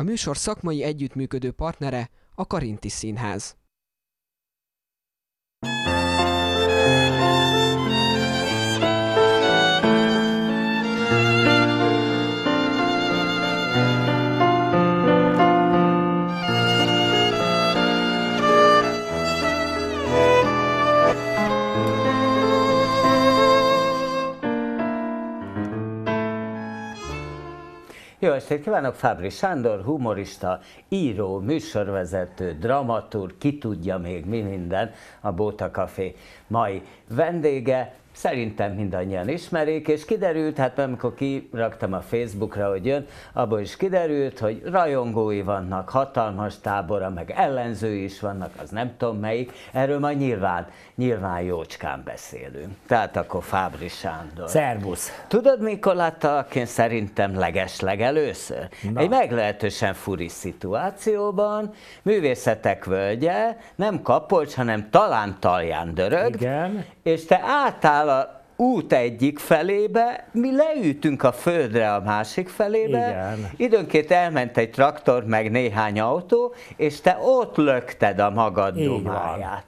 A műsor szakmai együttműködő partnere a Karinti Színház. Jó estét kívánok, Fábri Sándor, humorista, író, műsorvezető, dramatúr, ki tudja még mi minden a Bóta Café mai vendége. Szerintem mindannyian ismerik, és kiderült, hát amikor kiraktam a Facebookra, hogy jön, abból is kiderült, hogy rajongói vannak, hatalmas tábora, meg ellenzői is vannak, az nem tudom melyik, erről majd nyilván, nyilván jócskán beszélünk. Tehát akkor Fábri Sándor. Szervusz! Tudod, mikor látta, én szerintem legesleg először? Na. Egy meglehetősen furi szituációban, művészetek völgye, nem Kapolcs, hanem talán Talján Dörög, Igen. és te átáll a út egyik felébe, mi leültünk a földre a másik felébe, Igen. időnként elment egy traktor, meg néhány autó, és te ott lökted a magad Így dumáját.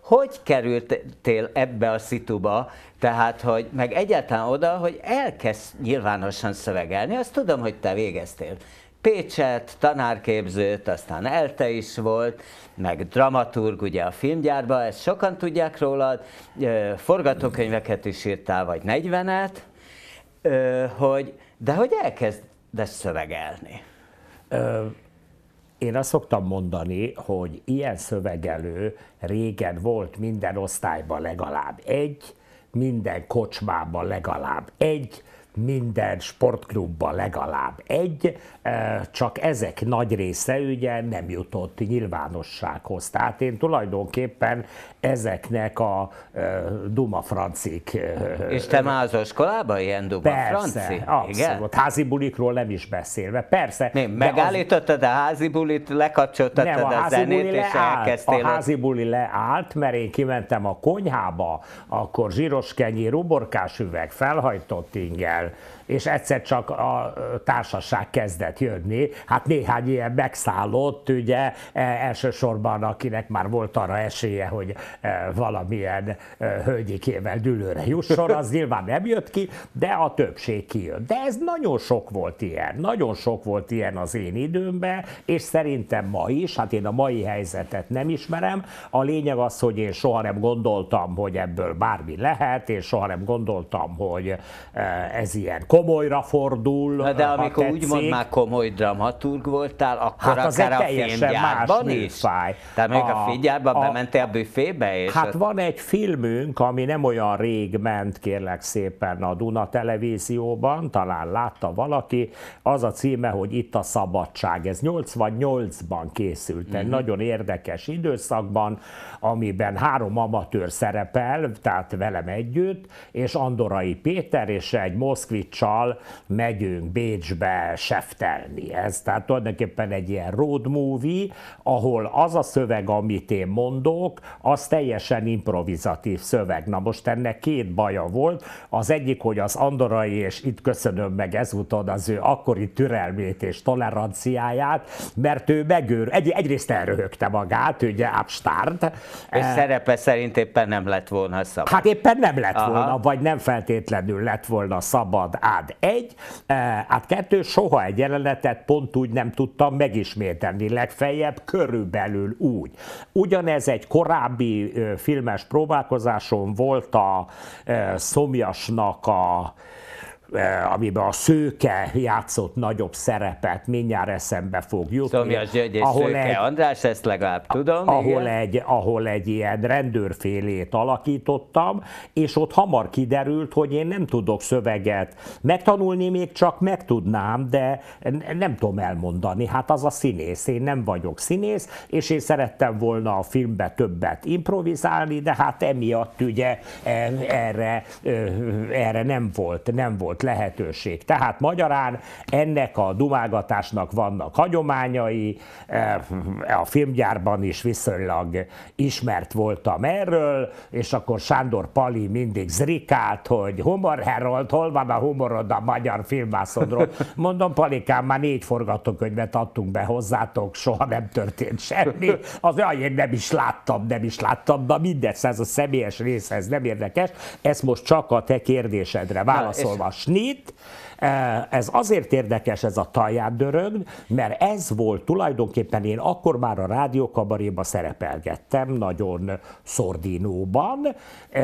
Hogy kerültél ebbe a szituba, tehát, hogy meg egyáltalán oda, hogy elkezd nyilvánosan szövegelni, azt tudom, hogy te végeztél Pécset, tanárképzőt, aztán Elte is volt, meg dramaturg ugye a filmgyárban, ezt sokan tudják rólad, forgatókönyveket is írtál, vagy 40-et, hogy, de hogy elkezdesz szövegelni? én azt szoktam mondani, hogy ilyen szövegelő régen volt minden osztályban legalább egy, minden kocsmában legalább egy, minden sportklubban legalább egy, csak ezek nagy része ugye nem jutott nyilvánossághoz. Tehát én tulajdonképpen ezeknek a Duma francik... Hát, és te mázoskolában ilyen Duma Persze, franci? abszolút. Házi bulikról nem is beszélve. Persze. Mi, megállítottad az... a házi bulit, lekapcsoltad nem, a, a zenét, és elkezdtél... A házi buli leállt, mert én kimentem a konyhába, akkor zsíros kenyér, ruborkás üveg, felhajtott ingel, Yeah. és egyszer csak a társaság kezdett jönni. Hát néhány ilyen megszállott, ugye e, elsősorban akinek már volt arra esélye, hogy e, valamilyen e, hölgyikével dülőre jusson, az nyilván nem jött ki, de a többség kijön. De ez nagyon sok volt ilyen, nagyon sok volt ilyen az én időmben, és szerintem ma is, hát én a mai helyzetet nem ismerem, a lényeg az, hogy én soha nem gondoltam, hogy ebből bármi lehet, és soha nem gondoltam, hogy ez ilyen komolyra fordul. Na de amikor tetszik, úgymond már komoly dramaturg voltál, akkor hát akár a filmgyárban is? Műfáj. Tehát még a, a filmgyárban bementél a büfébe? És hát ott... van egy filmünk, ami nem olyan rég ment, kérlek szépen a Duna televízióban, talán látta valaki, az a címe, hogy Itt a szabadság. Ez 88-ban készült, mm-hmm. egy mhm. nagyon érdekes időszakban, amiben három amatőr szerepel, tehát velem együtt, és Andorai Péter és egy moszkvics busszal megyünk Bécsbe seftelni. Ez tehát tulajdonképpen egy ilyen road movie, ahol az a szöveg, amit én mondok, az teljesen improvizatív szöveg. Na most ennek két baja volt. Az egyik, hogy az Andorai, és itt köszönöm meg ezúton az ő akkori türelmét és toleranciáját, mert ő megőr, egy, egyrészt elröhögte magát, ugye Abstárd. És e, szerepe szerint éppen nem lett volna szabad. Hát éppen nem lett Aha. volna, vagy nem feltétlenül lett volna szabad ád egy, ád hát kettő, soha egy jelenetet pont úgy nem tudtam megismételni, legfeljebb körülbelül úgy. Ugyanez egy korábbi filmes próbálkozáson volt a Szomjasnak a Eh, amiben a szőke játszott nagyobb szerepet, mindjárt eszembe fog jutni. mi az egy ahol Szőke egy, András, ezt legalább tudom. Ahol egy, ahol egy ilyen rendőrfélét alakítottam, és ott hamar kiderült, hogy én nem tudok szöveget megtanulni, még csak megtudnám, de nem tudom elmondani. Hát az a színész, én nem vagyok színész, és én szerettem volna a filmbe többet improvizálni, de hát emiatt ugye eh, erre, eh, erre nem volt, nem volt lehetőség. Tehát magyarán ennek a dumágatásnak vannak hagyományai, e, a filmgyárban is viszonylag ismert voltam erről, és akkor Sándor Pali mindig zrikált, hogy Humor Herold, hol van a humorod a magyar filmászodról? Mondom, Palikám, már négy forgatókönyvet adtunk be hozzátok, soha nem történt semmi. Az olyan, én nem is láttam, nem is láttam, de mindez, ez a személyes része, ez nem érdekes. Ez most csak a te kérdésedre válaszolva. Na, Schnitt E, ez azért érdekes ez a talján dörög, mert ez volt tulajdonképpen én akkor már a rádiókabaréba szerepelgettem, nagyon szordinóban, e,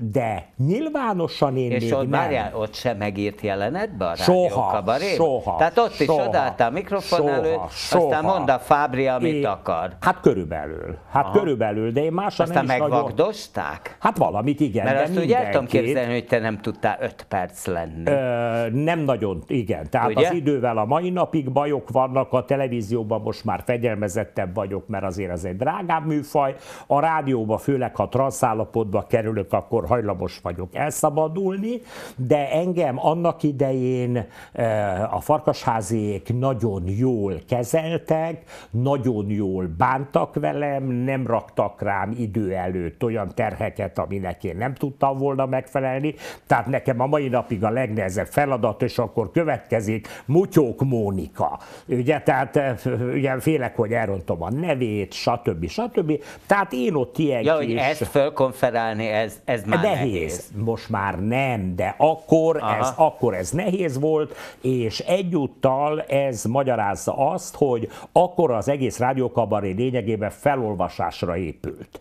de nyilvánosan én És még ott, nem. Várjál, ott sem megírt jelenetbe a soha, soha, Tehát ott soha, is odaálltál mikrofon soha, előtt, soha. aztán mondd a Fábri, amit én, akar. Hát körülbelül, hát Aha. körülbelül, de én másan Aztán megvagdosták? Nagyon... Hát valamit igen, Mert de azt úgy el tudom képzelni, hogy te nem tudtál öt perc lenni. Ö, nem nagyon, igen. Tehát Ugye? az idővel a mai napig bajok vannak, a televízióban most már fegyelmezettebb vagyok, mert azért ez egy drágább műfaj. A rádióban, főleg ha transzállapotba kerülök, akkor hajlamos vagyok elszabadulni, de engem annak idején eh, a farkasházék nagyon jól kezeltek, nagyon jól bántak velem, nem raktak rám idő előtt olyan terheket, aminek én nem tudtam volna megfelelni. Tehát nekem a mai napig a legnehezebb feladat, feladat, és akkor következik Mutyók Mónika. Ugye, tehát eh, ugye félek, hogy elrontom a nevét, stb. stb. Tehát én ott ilyen ja, kis... hogy ezt fölkonferálni, ez, ez már nehéz. nehéz. Most már nem, de akkor Aha. ez, akkor ez nehéz volt, és egyúttal ez magyarázza azt, hogy akkor az egész rádiókabaré lényegében felolvasásra épült.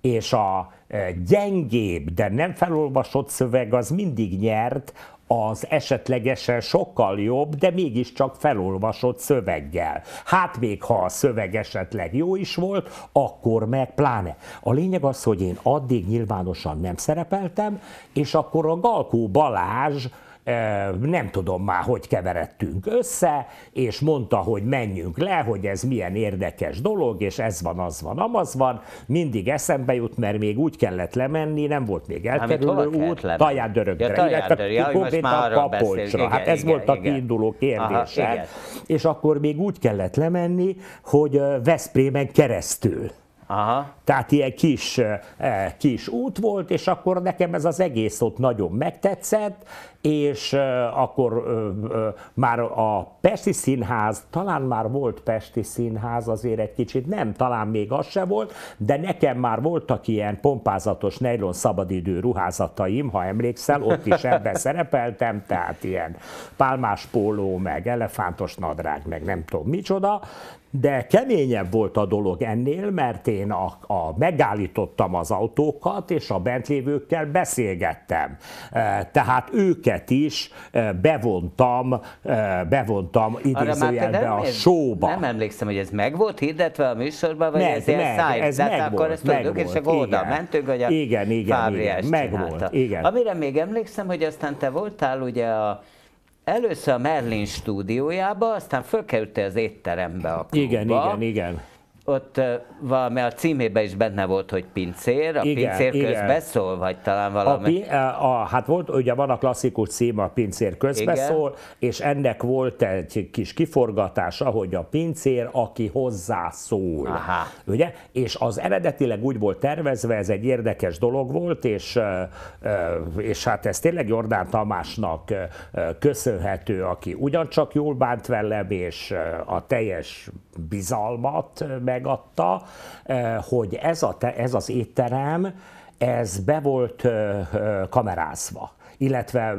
És a eh, gyengébb, de nem felolvasott szöveg az mindig nyert az esetlegesen sokkal jobb, de mégiscsak felolvasott szöveggel. Hát még ha a szöveg esetleg jó is volt, akkor meg pláne. A lényeg az, hogy én addig nyilvánosan nem szerepeltem, és akkor a Galkó Balázs nem tudom már, hogy keveredtünk össze, és mondta, hogy menjünk le, hogy ez milyen érdekes dolog, és ez van, az van, amaz van. Mindig eszembe jut, mert még úgy kellett lemenni, nem volt még hát, elkerülő út, Taján dörögre, ja, taján illetve Kubéta a kapolcsra. Igen, hát ez igen, volt a kiinduló kérdése. Aha, hát. és akkor még úgy kellett lemenni, hogy Veszprémen keresztül Aha. Tehát ilyen kis, eh, eh, kis út volt, és akkor nekem ez az egész ott nagyon megtetszett, és eh, akkor már a Pesti Színház, talán már volt Pesti Színház azért egy kicsit, nem, talán még az se volt, de nekem már voltak ilyen pompázatos nejlon szabadidő ruházataim, ha emlékszel, ott is ebben szerepeltem, tehát ilyen pálmás póló, meg elefántos nadrág, meg nem tudom micsoda, de keményebb volt a dolog ennél, mert én a, a megállítottam az autókat, és a bent lévőkkel beszélgettem. E, tehát őket is e, bevontam, e, bevontam idézőjelbe a sóba. Nem emlékszem, hogy ez meg volt hirdetve a műsorban, vagy meg, ez meg, ilyen száj. Ez Tehát meg akkor volt, ezt meg tudjuk, volt, és akkor oda mentünk, hogy a igen, igen, igen, meg volt, igen. Amire még emlékszem, hogy aztán te voltál ugye a először a Merlin stúdiójába, aztán fölkerült az étterembe a klubba. Igen, igen, igen ott valami a címében is benne volt, hogy pincér, a igen, pincér igen. közbeszól, vagy talán valami. A, a, a, hát volt, ugye van a klasszikus cím, a pincér közbeszól, igen. és ennek volt egy kis kiforgatás, ahogy a pincér, aki hozzászól. Aha. Ugye? És az eredetileg úgy volt tervezve, ez egy érdekes dolog volt, és, és hát ez tényleg Jordán Tamásnak köszönhető, aki ugyancsak jól bánt velem, és a teljes bizalmat eh, megadta, eh, hogy ez, a, ez az étterem, ez be volt eh, kamerázva, illetve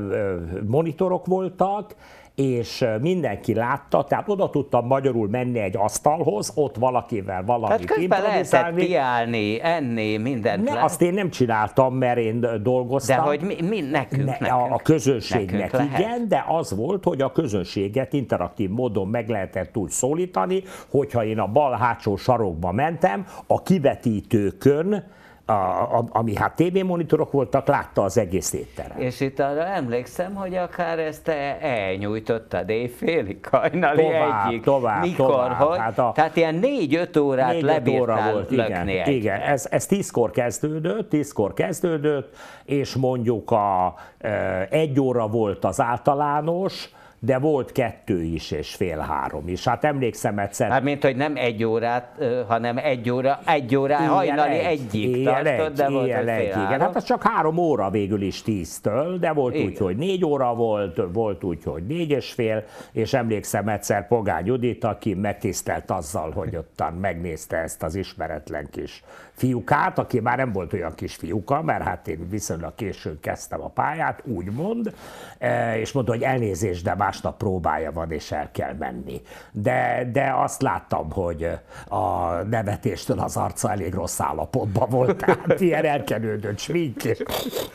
monitorok voltak, és mindenki látta, tehát oda tudtam magyarul menni egy asztalhoz, ott valakivel valamit Tehát improvizálni. lehetett piálni, enni, mindent. Ne, azt én nem csináltam, mert én dolgoztam. De hogy mi, mi nekünk, ne, nekünk, A közönségnek, nekünk lehet. igen, de az volt, hogy a közönséget interaktív módon meg lehetett úgy szólítani, hogyha én a bal hátsó sarokba mentem, a kivetítőkön, a, a, ami hát tévémonitorok voltak, látta az egész étterem. És itt arra emlékszem, hogy akár ezt te elnyújtottad éjfélig, hajnali tovább, egyik, tovább, mikor, tovább. Hogy, hát a, tehát ilyen négy-öt órát négy lebírtál óra volt, igen, egy. igen, ez, ez tízkor kezdődött, tízkor kezdődött, és mondjuk a, e, egy óra volt az általános, de volt kettő is, és fél-három is. Hát emlékszem egyszer... Hát mint, hogy nem egy órát, hanem egy óra, egy órá, hajnali egy, egyig ilyen tartott, egy, de volt, egy, egy, igen. Hát az csak három óra végül is tíztől, de volt igen. úgy, hogy négy óra volt, volt úgy, hogy négy és fél, és emlékszem egyszer Pogány Judit, aki megtisztelt azzal, hogy ottan megnézte ezt az ismeretlen kis fiúkát, aki már nem volt olyan kis fiúka, mert hát én viszonylag későn kezdtem a pályát, úgymond, e, és mondta, hogy elnézést, de másnap próbája van, és el kell menni. De, de azt láttam, hogy a nevetéstől az arca elég rossz állapotban volt, tehát ilyen elkenődött smink, és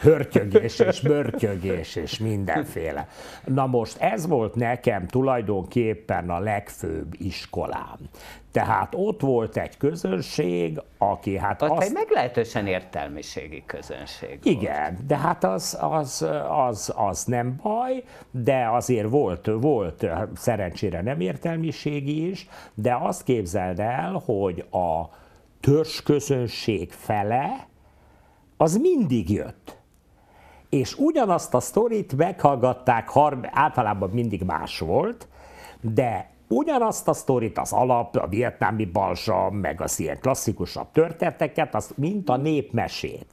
hörtyögés, és mörtyögés, és mindenféle. Na most ez volt nekem tulajdonképpen a legfőbb iskolám. Tehát ott volt egy közönség, aki hát Ott azt... egy meglehetősen értelmiségi közönség Igen, volt. de hát az, az, az, az nem baj, de azért volt, volt szerencsére nem értelmiségi is, de azt képzeld el, hogy a közönség fele az mindig jött és ugyanazt a sztorit meghallgatták, általában mindig más volt, de Ugyanazt a sztorit, az alap, a vietnámi balzsam, meg az ilyen klasszikusabb történeteket, az mint a népmesét.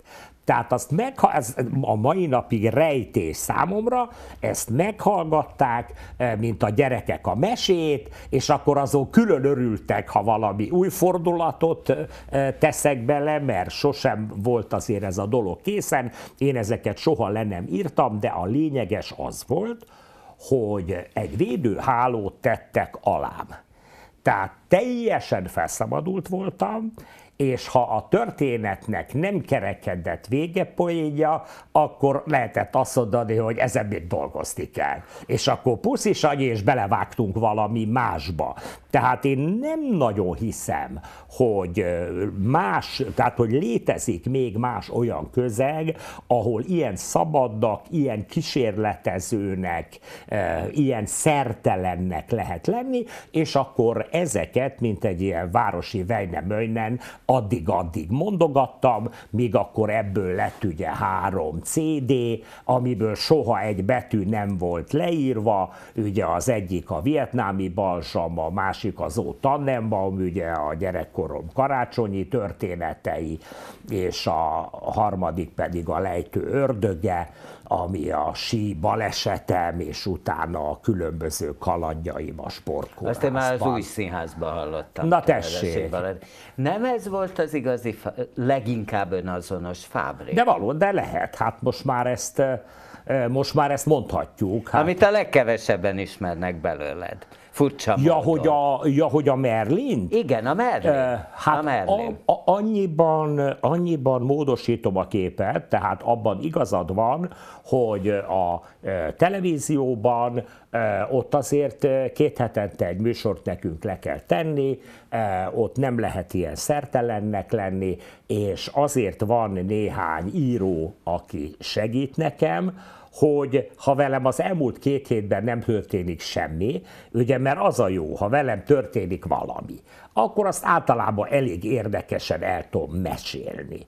Tehát azt meg, ez a mai napig rejtés számomra, ezt meghallgatták, e, mint a gyerekek a mesét, és akkor azon külön örültek, ha valami új fordulatot e, teszek bele, mert sosem volt azért ez a dolog készen, én ezeket soha le nem írtam, de a lényeges az volt, hogy egy védőhálót tettek alám. Tehát teljesen felszabadult voltam, és ha a történetnek nem kerekedett vége poénja, akkor lehetett azt mondani, hogy ezen még dolgozni kell. És akkor puszi és belevágtunk valami másba. Tehát én nem nagyon hiszem, hogy más, tehát hogy létezik még más olyan közeg, ahol ilyen szabadnak, ilyen kísérletezőnek, ilyen szertelennek lehet lenni, és akkor ezeket, mint egy ilyen városi vejnemöjnen, addig-addig mondogattam, míg akkor ebből lett ugye három CD, amiből soha egy betű nem volt leírva, ugye az egyik a vietnámi balsam, a más másik az Ó Tannenbaum, ugye a gyerekkorom karácsonyi történetei, és a harmadik pedig a lejtő ördöge, ami a sí balesetem, és utána a különböző kalandjaim a sportkórházban. Azt én már az új színházban hallottam. Na tessék! Nem ez volt az igazi, leginkább önazonos fábrik? De való, de lehet. Hát most már ezt, eh, eh, most már ezt mondhatjuk. Hát... Amit a legkevesebben ismernek belőled. Furcsa ja hogy, a, ja, hogy a Merlin? Igen, a Merlin. Uh, hát a Merlin. A, a, annyiban, annyiban módosítom a képet, tehát abban igazad van, hogy a e, televízióban e, ott azért két hetente egy műsort nekünk le kell tenni, e, ott nem lehet ilyen szertelennek lenni, és azért van néhány író, aki segít nekem, hogy ha velem az elmúlt két hétben nem történik semmi, ugye mert az a jó, ha velem történik valami, akkor azt általában elég érdekesen el tudom mesélni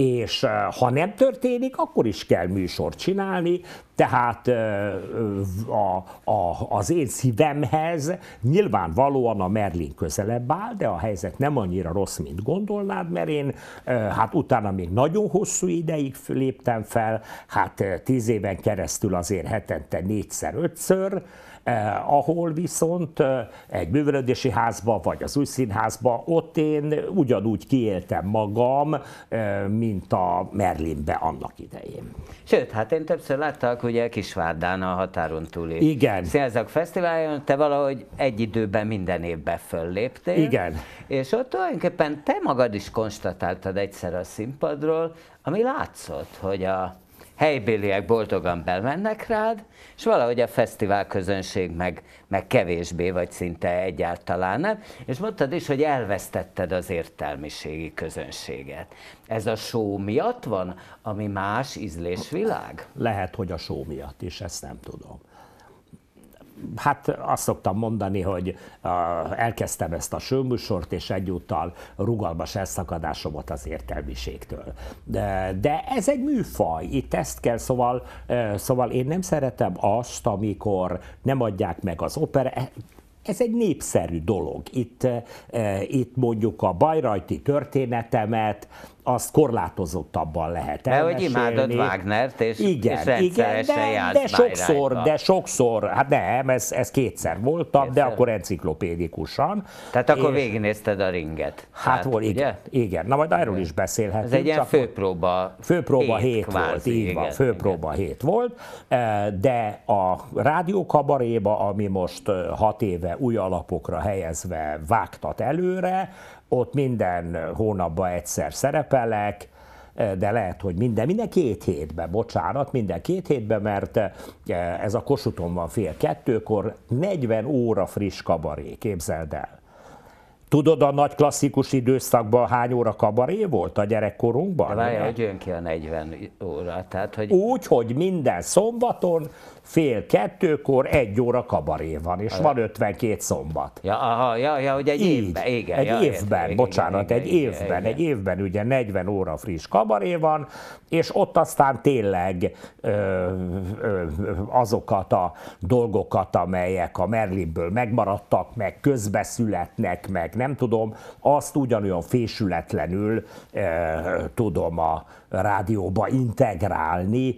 és ha nem történik, akkor is kell műsort csinálni, tehát a, a, az én szívemhez nyilvánvalóan a Merlin közelebb áll, de a helyzet nem annyira rossz, mint gondolnád, mert én hát utána még nagyon hosszú ideig léptem fel, hát tíz éven keresztül azért hetente négyszer, ötször, eh, ahol viszont eh, egy művelődési házba, vagy az új színházba, ott én ugyanúgy kiéltem magam, eh, mint a Merlinbe annak idején. Sőt, hát én többször láttak, ugye Kisvárdán a határon túli Igen. Színházak fesztiváljon, te valahogy egy időben minden évben fölléptél. Igen. És ott tulajdonképpen te magad is konstatáltad egyszer a színpadról, ami látszott, hogy a helybéliek boldogan belmennek rád, és valahogy a fesztivál közönség meg, meg kevésbé, vagy szinte egyáltalán nem. És mondtad is, hogy elvesztetted az értelmiségi közönséget. Ez a só miatt van, ami más ízlésvilág? Lehet, hogy a só miatt is, ezt nem tudom hát azt szoktam mondani, hogy elkezdtem ezt a sőműsort, és egyúttal rugalmas elszakadásomat az értelmiségtől. De ez egy műfaj, itt ezt kell, szóval, szóval én nem szeretem azt, amikor nem adják meg az opera, ez egy népszerű dolog. Itt, itt mondjuk a bajrajti történetemet, azt korlátozottabban lehet De hogy imádod Wagnert, és, igen, és igen, de, de sokszor, de sokszor, hát nem, ez, ez kétszer voltam, kétszer? de akkor enciklopédikusan. Tehát akkor végignézted a ringet. Hát, hát volt, igen, igen. Na majd erről is beszélhetünk. Ez egy ilyen főpróba. Főpróba hét, hét kvázi, volt, így igen, van, főpróba igen. hét volt, e, de a rádiókabaréba, ami most e, hat éve új alapokra helyezve vágtat előre, ott minden hónapban egyszer szerepelek, de lehet, hogy minden, minden két hétben, bocsánat, minden két hétben, mert e, ez a kosuton van fél kettőkor, 40 óra friss kabaré, képzeld el. Tudod, a nagy klasszikus időszakban hány óra kabaré volt a gyerekkorunkban? várjál, hogy jön ki a 40 óra. Tehát, hogy... Úgy, hogy minden szombaton fél kettőkor egy óra kabaré van, és van 52 szombat. Ja, aha, ja, ja hogy egy Így, évben, igen. Egy ja, évben, igen, bocsánat, igen, egy igen, évben, igen. egy évben ugye 40 óra friss kabaré van, és ott aztán tényleg ö, ö, azokat a dolgokat, amelyek a Merlinből megmaradtak, meg közbeszületnek, meg nem tudom, azt ugyanolyan fésületlenül ö, tudom a rádióba integrálni,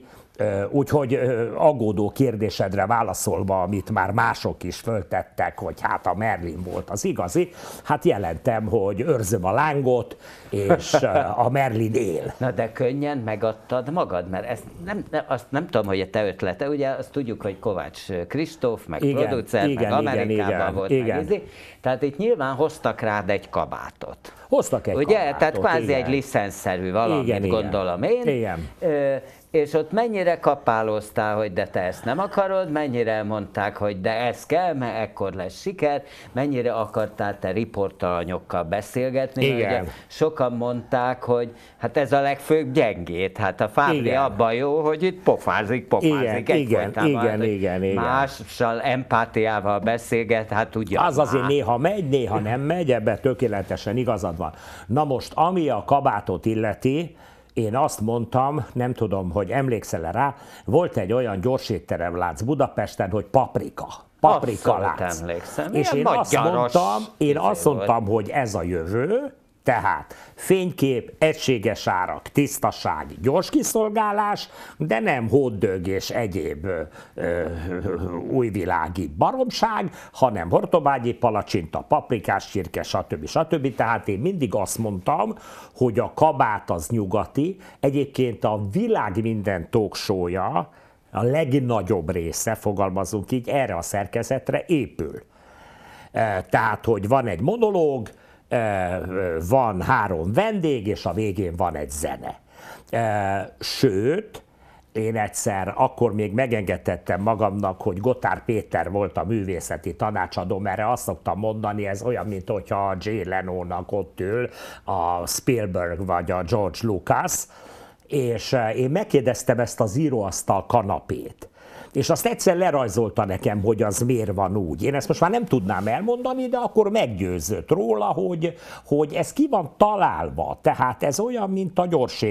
Úgyhogy aggódó kérdésedre válaszolva, amit már mások is föltettek, hogy hát a Merlin volt az igazi, hát jelentem, hogy őrzöm a lángot, és a Merlin él. Na de könnyen megadtad magad, mert ezt nem, azt nem tudom, hogy a te ötlete, ugye azt tudjuk, hogy Kovács Kristóf, meg igen, producer, igen, meg Amerikában igen, igen, volt, igen. Meg Tehát itt nyilván hoztak rád egy kabátot. Hoztak egy Ugye? Kabátot, Tehát kvázi igen. egy licenszerű valamit, igen, gondolom igen. én. Igen. Ö, és ott mennyire kapálóztál, hogy de te ezt nem akarod, mennyire mondták, hogy de ez kell, mert ekkor lesz siker, mennyire akartál te riportalanyokkal beszélgetni, Igen. ugye sokan mondták, hogy hát ez a legfőbb gyengét, hát a Fábri abban jó, hogy itt pofázik, pofázik igen, igen, igen, igen, igen. Mással empátiával beszélget, hát ugye. Az már. azért néha megy, néha nem megy, ebben tökéletesen igazad van. Na most, ami a kabátot illeti, én azt mondtam, nem tudom, hogy emlékszel -e rá, volt egy olyan gyorsétterem látsz Budapesten, hogy paprika. Paprika Abszolút látsz. emlékszem. És én azt mondtam, én izé azt mondtam, hogy ez a jövő, tehát fénykép, egységes árak, tisztaság, gyors kiszolgálás, de nem hóddög és egyéb ö, ö, újvilági baromság, hanem hortobágyi palacsinta, paprikás csirke, stb. stb. Tehát én mindig azt mondtam, hogy a kabát az nyugati, egyébként a világ minden tóksója, a legnagyobb része, fogalmazunk így, erre a szerkezetre épül. Tehát, hogy van egy monológ, van három vendég, és a végén van egy zene. Sőt, én egyszer akkor még megengedhettem magamnak, hogy Gotár Péter volt a művészeti tanácsadó, mert azt szoktam mondani, ez olyan, mint hogyha Jay leno ott ül, a Spielberg vagy a George Lucas, és én megkérdeztem ezt az íróasztal kanapét, és azt egyszer lerajzolta nekem, hogy az miért van úgy. Én ezt most már nem tudnám elmondani, de akkor meggyőzött róla, hogy, hogy ez ki van találva, tehát ez olyan, mint a gyors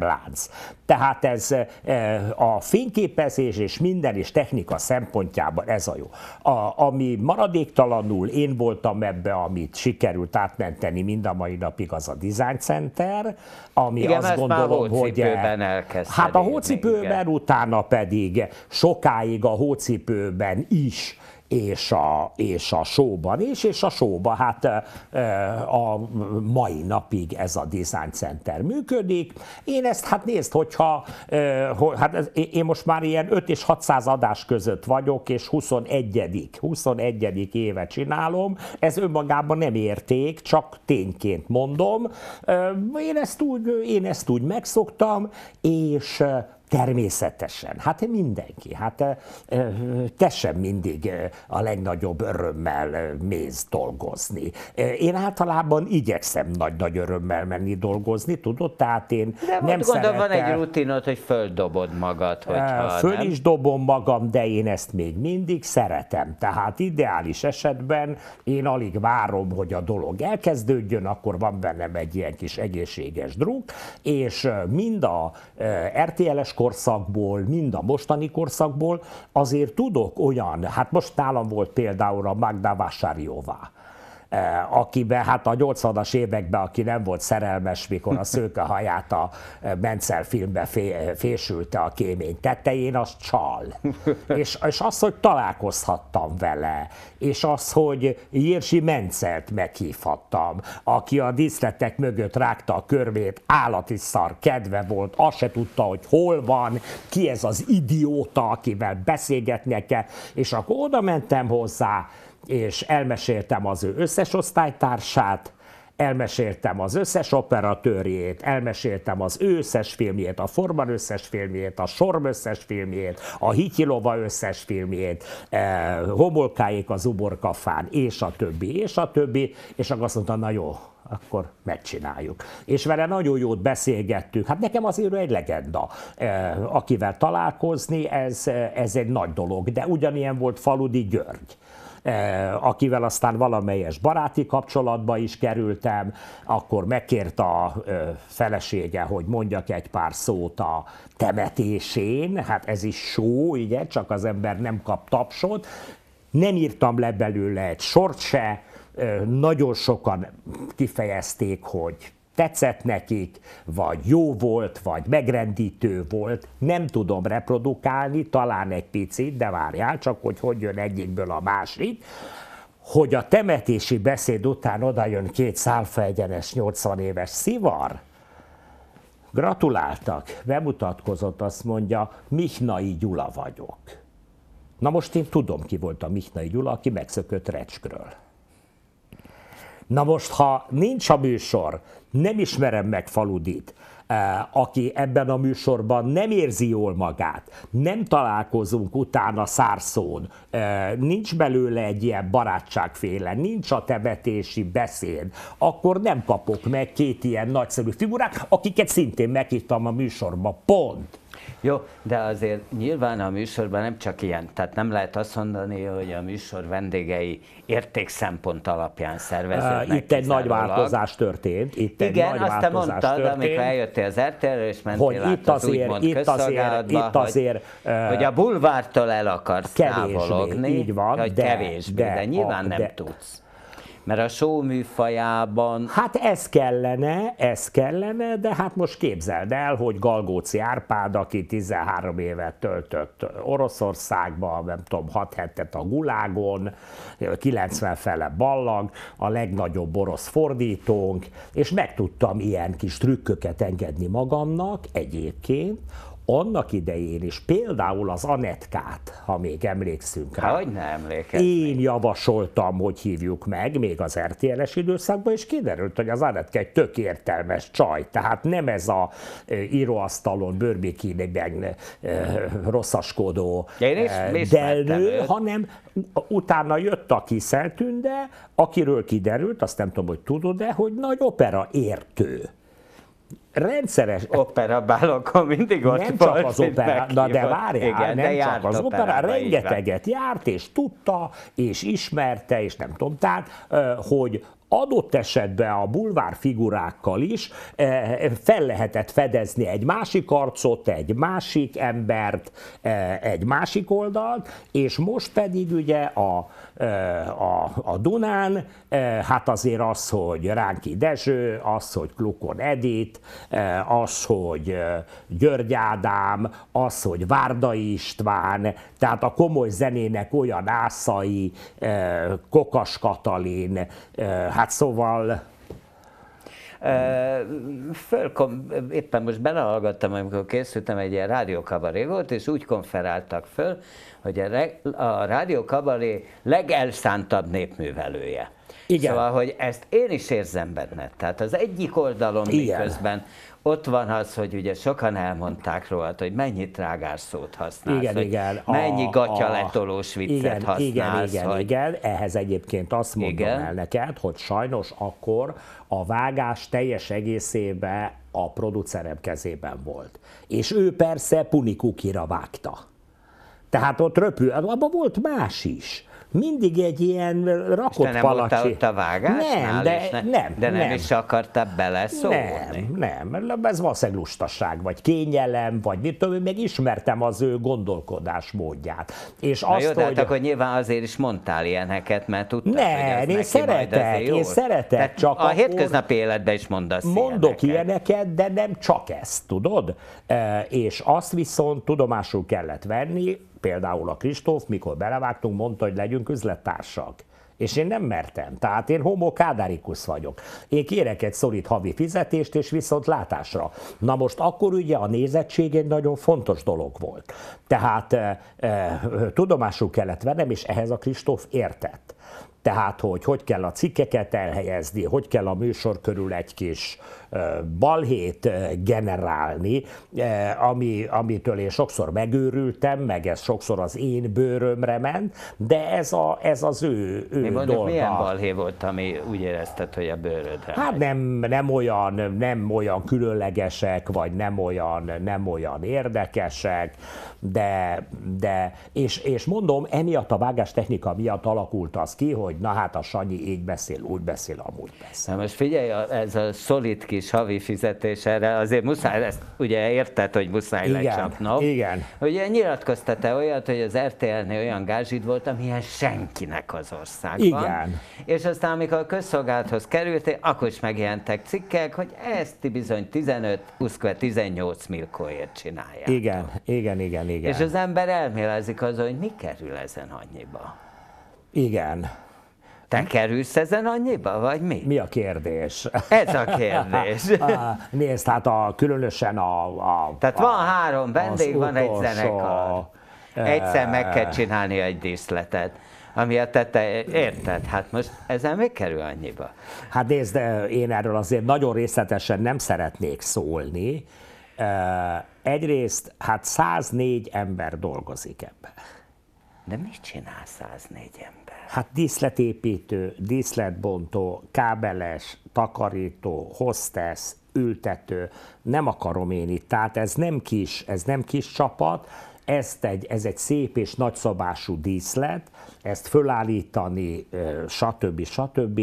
lánc. Tehát ez eh, a fényképezés és minden is technika szempontjában ez a jó. A, ami maradéktalanul én voltam ebbe, amit sikerült átmenteni mind a mai napig, az a Design Center, ami Igen, azt gondolom, a hogy... Hát a hócipőben, utána pedig sok sokáig a hócipőben is és a, és a sóban is, és a sóban hát a mai napig ez a Design Center működik. Én ezt hát nézd, hogyha hát ez, én most már ilyen 5 és 600 adás között vagyok, és 21. 21. éve csinálom, ez önmagában nem érték, csak tényként mondom. Én ezt úgy, én ezt úgy megszoktam, és Természetesen, hát mindenki, hát eh, eh, te sem mindig eh, a legnagyobb örömmel mész dolgozni. Én általában igyekszem nagy-nagy örömmel menni dolgozni, tudod, tehát én de nem gondolom, szeretem. van egy rutinod, hogy földobod magad, hogyha Föl nem? is dobom magam, de én ezt még mindig szeretem. Tehát ideális esetben én alig várom, hogy a dolog elkezdődjön, akkor van bennem egy ilyen kis egészséges druk, és mind a RTL-es korszakból, mind a mostani korszakból azért tudok olyan, hát most nálam volt például a Magda Vásáriová, Eh, akiben hát a 80-as években, aki nem volt szerelmes, mikor a szőke haját a eh, Menzel filmbe eh, fésülte a kémény tetején, az csal. és, és az, hogy találkozhattam vele, és az, hogy Jirzsi Mencelt meghívhattam, aki a díszletek mögött rágta a körmét, állati szar, kedve volt, azt se tudta, hogy hol van, ki ez az idióta, akivel beszélgetnie kell, és akkor oda mentem hozzá, és elmeséltem az ő összes osztálytársát, elmeséltem az összes operatőrjét, elmeséltem az ő összes filmjét, a Forman összes filmjét, a Sorm összes filmjét, a Hityilova összes filmjét, eh, Homolkáék az uborkafán, és a többi, és a többi, és akkor azt mondta, na jó, akkor megcsináljuk. És vele nagyon jót beszélgettünk. Hát nekem azért ő egy legenda, eh, akivel találkozni, ez, eh, ez egy nagy dolog. De ugyanilyen volt Faludi György Eh, akivel aztán valamelyes baráti kapcsolatba is kerültem, akkor megkért a eh, felesége, hogy mondjak egy pár szót a temetésén, hát ez is só, ugye, csak az ember nem kap tapsot, nem írtam le belőle egy sort se, eh, nagyon sokan kifejezték, hogy tetszett nekik, vagy jó volt, vagy megrendítő volt. Nem tudom reprodukálni, talán egy picit, de várjál csak, hogy hogy jön egyikből a másik hogy a temetési beszéd után oda jön két szálfa egyenes 80 éves szivar? Gratuláltak, bemutatkozott, azt mondja, Mihnai Gyula vagyok. Na most én tudom, ki volt a Mihnai Gyula, aki megszökött Recskről. Na most, ha nincs a műsor, nem ismerem meg Faludit, eh, aki ebben a műsorban nem érzi jól magát, nem találkozunk utána szárszón, eh, nincs belőle egy ilyen barátságféle, nincs a temetési beszéd, akkor nem kapok meg két ilyen nagyszerű figurát, akiket szintén meghívtam a műsorba. Pont. Jó, de azért nyilván a műsorban nem csak ilyen, tehát nem lehet azt mondani, hogy a műsor vendégei értékszempont alapján szerveződnek. Uh, itt egy nagy változás történt. Itt egy Igen, egy nagy azt te mondtad, történt, amikor eljöttél az rtl és mentél hogy át itt az azért, úgymond itt azért, itt azért, hogy, uh, hogy a bulvártól el akarsz kevésbé, távologni, így van, hogy de, kevésbé, de, de nyilván a, nem de, tudsz. Mert a só műfajában... Hát ez kellene, ez kellene, de hát most képzeld el, hogy Galgóci Árpád, aki 13 évet töltött Oroszországban, nem tudom, 6 hetet a gulágon, 90 fele ballag, a legnagyobb orosz fordítónk, és meg tudtam ilyen kis trükköket engedni magamnak egyébként, annak idején is például az Anetkát, ha még emlékszünk rá. Hogy ne emlékezni. Én javasoltam, hogy hívjuk meg még az RTL-es időszakban, és kiderült, hogy az Anetka egy tök értelmes csaj, tehát nem ez a e, íróasztalon, bőrbikiniben e, rosszaskodó Én is, e, delnő, hanem utána jött a kiszeltünde, akiről kiderült, azt nem tudom, hogy tudod-e, hogy nagy opera értő rendszeres... Operabálokon mindig ott Nem csak az opera, na de várjál, igen, nem de csak az opera, rengeteget járt, és tudta, és ismerte, és nem tudom, tehát, hogy adott esetben a bulvár figurákkal is eh, eh, fel lehetett fedezni egy másik arcot, egy másik embert, eh, egy másik oldalt, és most pedig ugye a, a, a Dunán, hát azért az, hogy Ránki Dezső, az, hogy Klukon Edit, az, hogy György Ádám, az, hogy Várdai István, tehát a komoly zenének olyan ászai, Kokas Katalin, Hát szóval... Fölkom, éppen most belehallgattam, amikor készültem, egy ilyen rádiókabaré volt, és úgy konferáltak föl, hogy a, re, a rádiókabaré legelszántabb népművelője. Igen. Szóval, hogy ezt én is érzem benne. Tehát az egyik oldalon Igen. miközben ott van az, hogy ugye sokan elmondták róla, hogy mennyi trágás szót használsz, igen, hogy igen, mennyi a, gatyaletolós viccet igen, használsz. Igen, hogy... igen, ehhez egyébként azt mondom igen. el neked, hogy sajnos akkor a vágás teljes egészébe a producerem kezében volt. És ő persze punikukira vágta. Tehát ott röpül, abban volt más is mindig egy ilyen rakott és palacsi. nem ott a vágásnál nem, de, ne, nem, de nem, nem, is akarta beleszólni. Nem, nem, ez valószínűleg lustaság vagy kényelem, vagy mit tudom, meg ismertem az ő gondolkodás módját. És Na azt, jó, hát hogy... akkor nyilván azért is mondtál ilyeneket, mert tudtad, ne, hogy ez én szeretek, én szeretek, Tehát csak a hétköznapi életben is mondasz Mondok ilyeneket. ilyeneket, de nem csak ezt, tudod? E, és azt viszont tudomásul kellett venni, például a Kristóf, mikor belevágtunk, mondta, hogy legyünk üzlettársak. És én nem mertem. Tehát én homo kádárikus vagyok. Én kérek egy szorít havi fizetést és viszont látásra. Na most akkor ugye a nézettség egy nagyon fontos dolog volt. Tehát e, e, tudomásul kellett vennem, és ehhez a Kristóf értett. Tehát, hogy hogy kell a cikkeket elhelyezni, hogy kell a műsor körül egy kis balhét generálni, ami, amitől én sokszor megőrültem, meg ez sokszor az én bőrömre ment, de ez, a, ez az ő, ő Mi mondjuk, dolga. milyen balhé volt, ami úgy érezted, hogy a bőrödre Hát nem, nem, olyan, nem olyan különlegesek, vagy nem olyan, nem olyan érdekesek, de, de és, és mondom, emiatt a vágás technika miatt alakult az ki, hogy na hát a Sanyi így beszél, úgy beszél, amúgy beszél. Na most figyelj, ez a szolid kis havi fizetés erre, azért muszáj, ezt ugye érted, hogy muszáj igen, lecsapnom. Igen, Ugye nyilatkoztat-e olyat, hogy az RTL-nél olyan gázsid volt, amilyen senkinek az országban. Igen. És aztán, amikor a közszolgálathoz kerültél, akkor is megjelentek cikkek, hogy ezt bizony 15, 20, 18 milkóért csinálják. Igen, igen, igen, igen. Igen. És az ember elmélezik az, hogy mi kerül ezen annyiba. Igen. Te kerülsz ezen annyiba, vagy mi? Mi a kérdés? Ez a kérdés. nézd, hát a, különösen a... a Tehát a, van három vendég, utolsó... van egy zenekar. Egyszer meg kell csinálni egy díszletet ami a tete, érted? Hát most ezen még kerül annyiba? Hát nézd, én erről azért nagyon részletesen nem szeretnék szólni, Egyrészt, hát 104 ember dolgozik ebben. De mit csinál 104 ember? Hát díszletépítő, díszletbontó, kábeles, takarító, hostess, ültető, nem akarom én itt. Tehát ez nem kis, ez nem kis csapat, ezt egy, ez egy szép és nagyszabású díszlet, ezt fölállítani, stb. stb.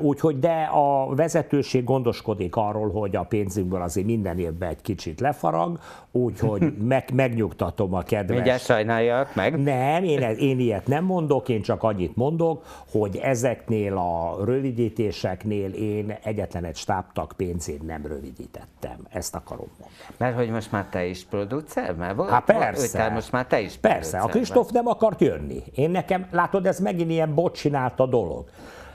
Úgyhogy de a vezetőség gondoskodik arról, hogy a pénzünkből azért minden évben egy kicsit lefarag, úgyhogy meg, megnyugtatom a kedves... Mindjárt sajnáljak meg. Nem, én, e-, én ilyet nem mondok, én csak annyit mondok, hogy ezeknél a rövidítéseknél én egyetlen egy stábtak pénzén nem rövidítettem. Ezt akarom mondani. Mert hogy most már te is producer? Mert volt, hát persze Persze. Ő, tehát most már te is. Persze, a Kristóf nem akart jönni. Én nekem, látod, ez megint ilyen bot a dolog.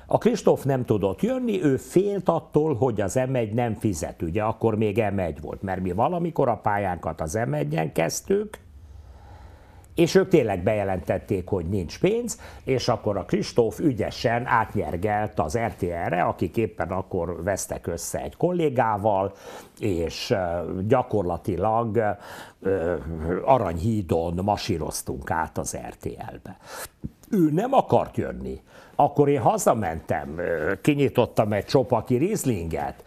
A Kristóf nem tudott jönni, ő félt attól, hogy az m nem fizet. Ugye akkor még m volt, mert mi valamikor a pályánkat az m kezdtük, és ők tényleg bejelentették, hogy nincs pénz, és akkor a Kristóf ügyesen átnyergelt az RTL-re, akik éppen akkor vesztek össze egy kollégával, és gyakorlatilag Aranyhídon masíroztunk át az RTL-be. Ő nem akart jönni, akkor én hazamentem, kinyitottam egy csopaki rizlinget,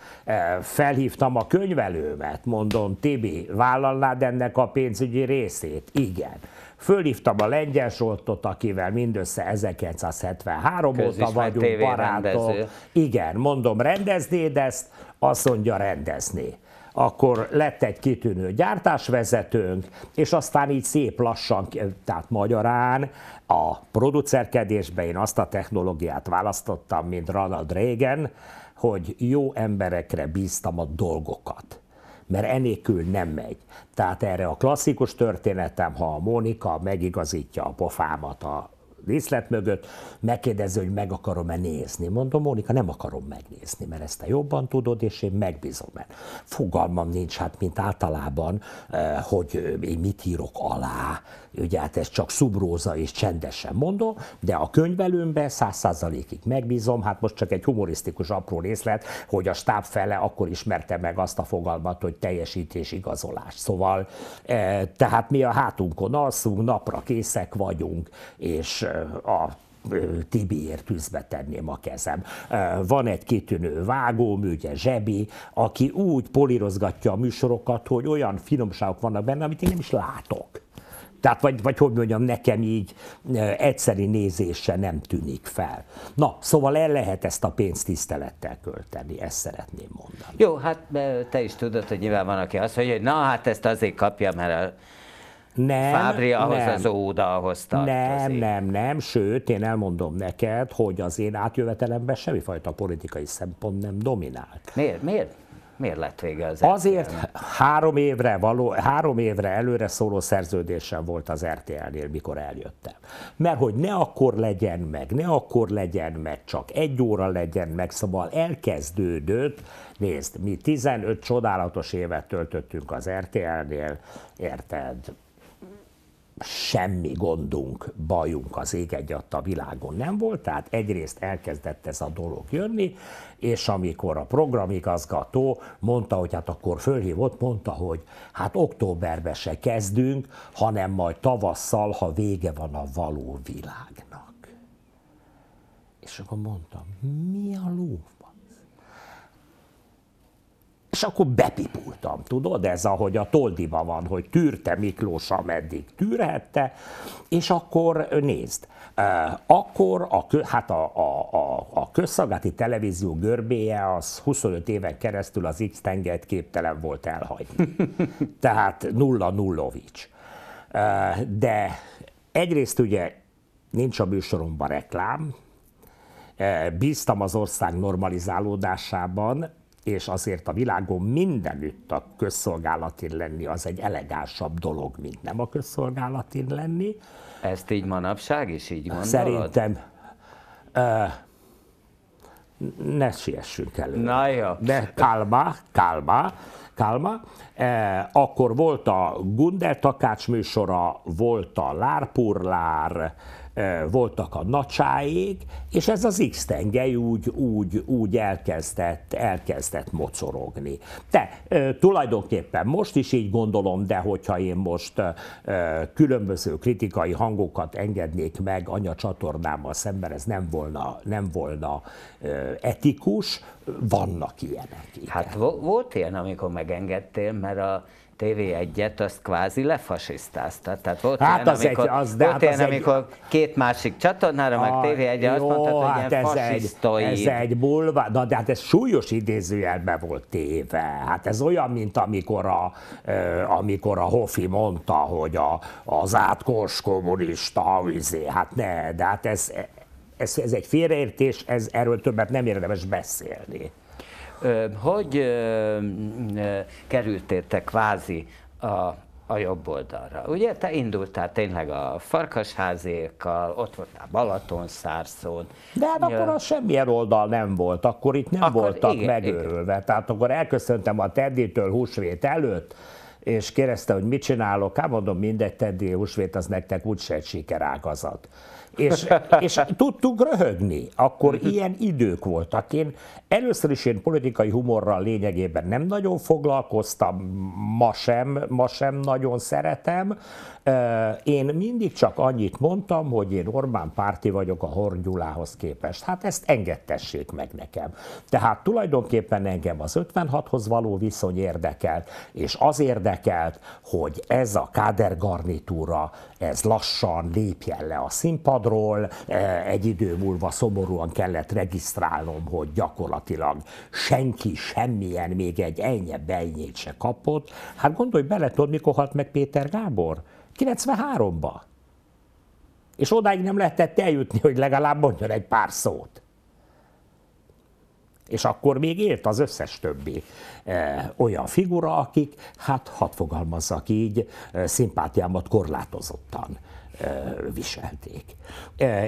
felhívtam a könyvelőmet, mondom, Tibi, vállalnád ennek a pénzügyi részét? Igen. Fölhívtam a Lengyel Zsoltot, akivel mindössze 1973 óta vagyunk barátok. Rendező. Igen, mondom, rendeznéd ezt, azt mondja, rendezni akkor lett egy kitűnő gyártásvezetőnk, és aztán így szép lassan, tehát magyarán a producerkedésben én azt a technológiát választottam, mint Ronald Reagan, hogy jó emberekre bíztam a dolgokat mert enélkül nem megy. Tehát erre a klasszikus történetem, ha a Mónika megigazítja a pofámat a részlet mögött, megkérdezi, hogy meg akarom-e nézni. Mondom, Mónika, nem akarom megnézni, mert ezt te jobban tudod, és én megbízom el. Fogalmam nincs, hát mint általában, eh, hogy eh, én mit írok alá. Ugye hát ez csak szubróza és csendesen mondom, de a könyvelőmbe száz százalékig megbízom, hát most csak egy humorisztikus apró részlet, hogy a stáb fele akkor ismerte meg azt a fogalmat, hogy teljesítés igazolás. Szóval eh, tehát mi a hátunkon alszunk, napra készek vagyunk, és a Tibiért tűzbe tenném a kezem. Van egy kitűnő vágóm, ugye Zsebi, aki úgy polírozgatja a műsorokat, hogy olyan finomságok vannak benne, amit én nem is látok. Tehát, vagy, vagy hogy mondjam, nekem így egyszeri nézése nem tűnik fel. Na, szóval el lehet ezt a pénzt tisztelettel költeni, ezt szeretném mondani. Jó, hát te is tudod, hogy nyilván van, aki azt mondja, hogy na, hát ezt azért kapja, mert a nem, Fábri ahhoz nem, az ahhoz tartozik. Nem, nem, nem, sőt, én elmondom neked, hogy az én átjövetelemben semmifajta politikai szempont nem dominált. Miért? Miért? Miért lett vége az Azért RTL-nek? három évre, való, három évre előre szóló szerződésem volt az RTL-nél, mikor eljöttem. Mert hogy ne akkor legyen meg, ne akkor legyen meg, csak egy óra legyen meg, szóval elkezdődött, nézd, mi 15 csodálatos évet töltöttünk az RTL-nél, érted, semmi gondunk, bajunk az ég a világon nem volt, tehát egyrészt elkezdett ez a dolog jönni, és amikor a programigazgató mondta, hogy hát akkor fölhívott, mondta, hogy hát októberbe se kezdünk, hanem majd tavasszal, ha vége van a való világnak. És akkor mondtam, mi a lóf? akkor bepipultam, tudod? Ez ahogy a toldiba van, hogy tűrte Miklós, ameddig tűrhette, és akkor nézd, akkor a, hát a, a, a, a közszolgálati televízió görbéje az 25 éven keresztül az x tengelyt képtelen volt elhagyni. Tehát nulla nullovics. De egyrészt ugye nincs a műsoromban reklám, bíztam az ország normalizálódásában, és azért a világon mindenütt a közszolgálatin lenni az egy elegánsabb dolog, mint nem a közszolgálatin lenni. Ezt így manapság is így gondolod? Szerintem Ö, ne siessünk elő. Na jó. De kálma, kálma, kálma. E, akkor volt a Gundel Takács műsora, volt a Lárpurlár, voltak a nacsáék, és ez az x úgy, úgy, úgy elkezdett, elkezdett mocorogni. De tulajdonképpen most is így gondolom, de hogyha én most különböző kritikai hangokat engednék meg anyacsatornámmal szemben, ez nem volna, nem volna etikus, vannak ilyenek. Igen. Hát volt ilyen, amikor megengedtél, mert a TV1-et azt kvázi lefasisztázta. Tehát volt hát ilyen, az amikor, egy, az, de volt hát ilyen, az amikor egy... két másik csatornára, meg TV1-re azt mondtad, hogy hát ilyen ez Egy, ez egy bulva, na de hát ez súlyos idézőjelbe volt téve. Hát ez olyan, mint amikor a, amikor a Hofi mondta, hogy a, az átkors kommunista, vizé. hát ne, de hát ez, ez, ez egy félreértés, ez, erről többet nem érdemes beszélni hogy kerültétek kvázi a a jobb oldalra. Ugye te indultál tényleg a Farkasházékkal, ott voltál Balatonszárszón. De hát akkor az semmilyen oldal nem volt, akkor itt nem akkor voltak igen, megőrülve. Igen. Tehát akkor elköszöntem a teddi-től húsvét előtt, és kérdezte, hogy mit csinálok, hát mondom, mindegy, Teddy húsvét az nektek úgyse egy sikerágazat. És, és tudtuk röhögni. Akkor ilyen idők voltak. Én először is én politikai humorral lényegében nem nagyon foglalkoztam, ma sem, ma sem nagyon szeretem. Én mindig csak annyit mondtam, hogy én Orbán párti vagyok a Hornyulához képest. Hát ezt engedtessék meg nekem. Tehát tulajdonképpen engem az 56-hoz való viszony érdekelt, és az érdekelt, hogy ez a kádergarnitúra, ez lassan lépjen le a színpadon, színpadról, e, egy idő múlva szomorúan kellett regisztrálnom, hogy gyakorlatilag senki semmilyen, még egy enyhe bejnyét se kapott. Hát gondolj bele, tudod, mikor halt meg Péter Gábor? 93-ba. És odáig nem lehetett eljutni, hogy legalább mondjon egy pár szót. És akkor még élt az összes többi e, olyan figura, akik, hát hadd fogalmazzak így, e, szimpátiámat korlátozottan viselték.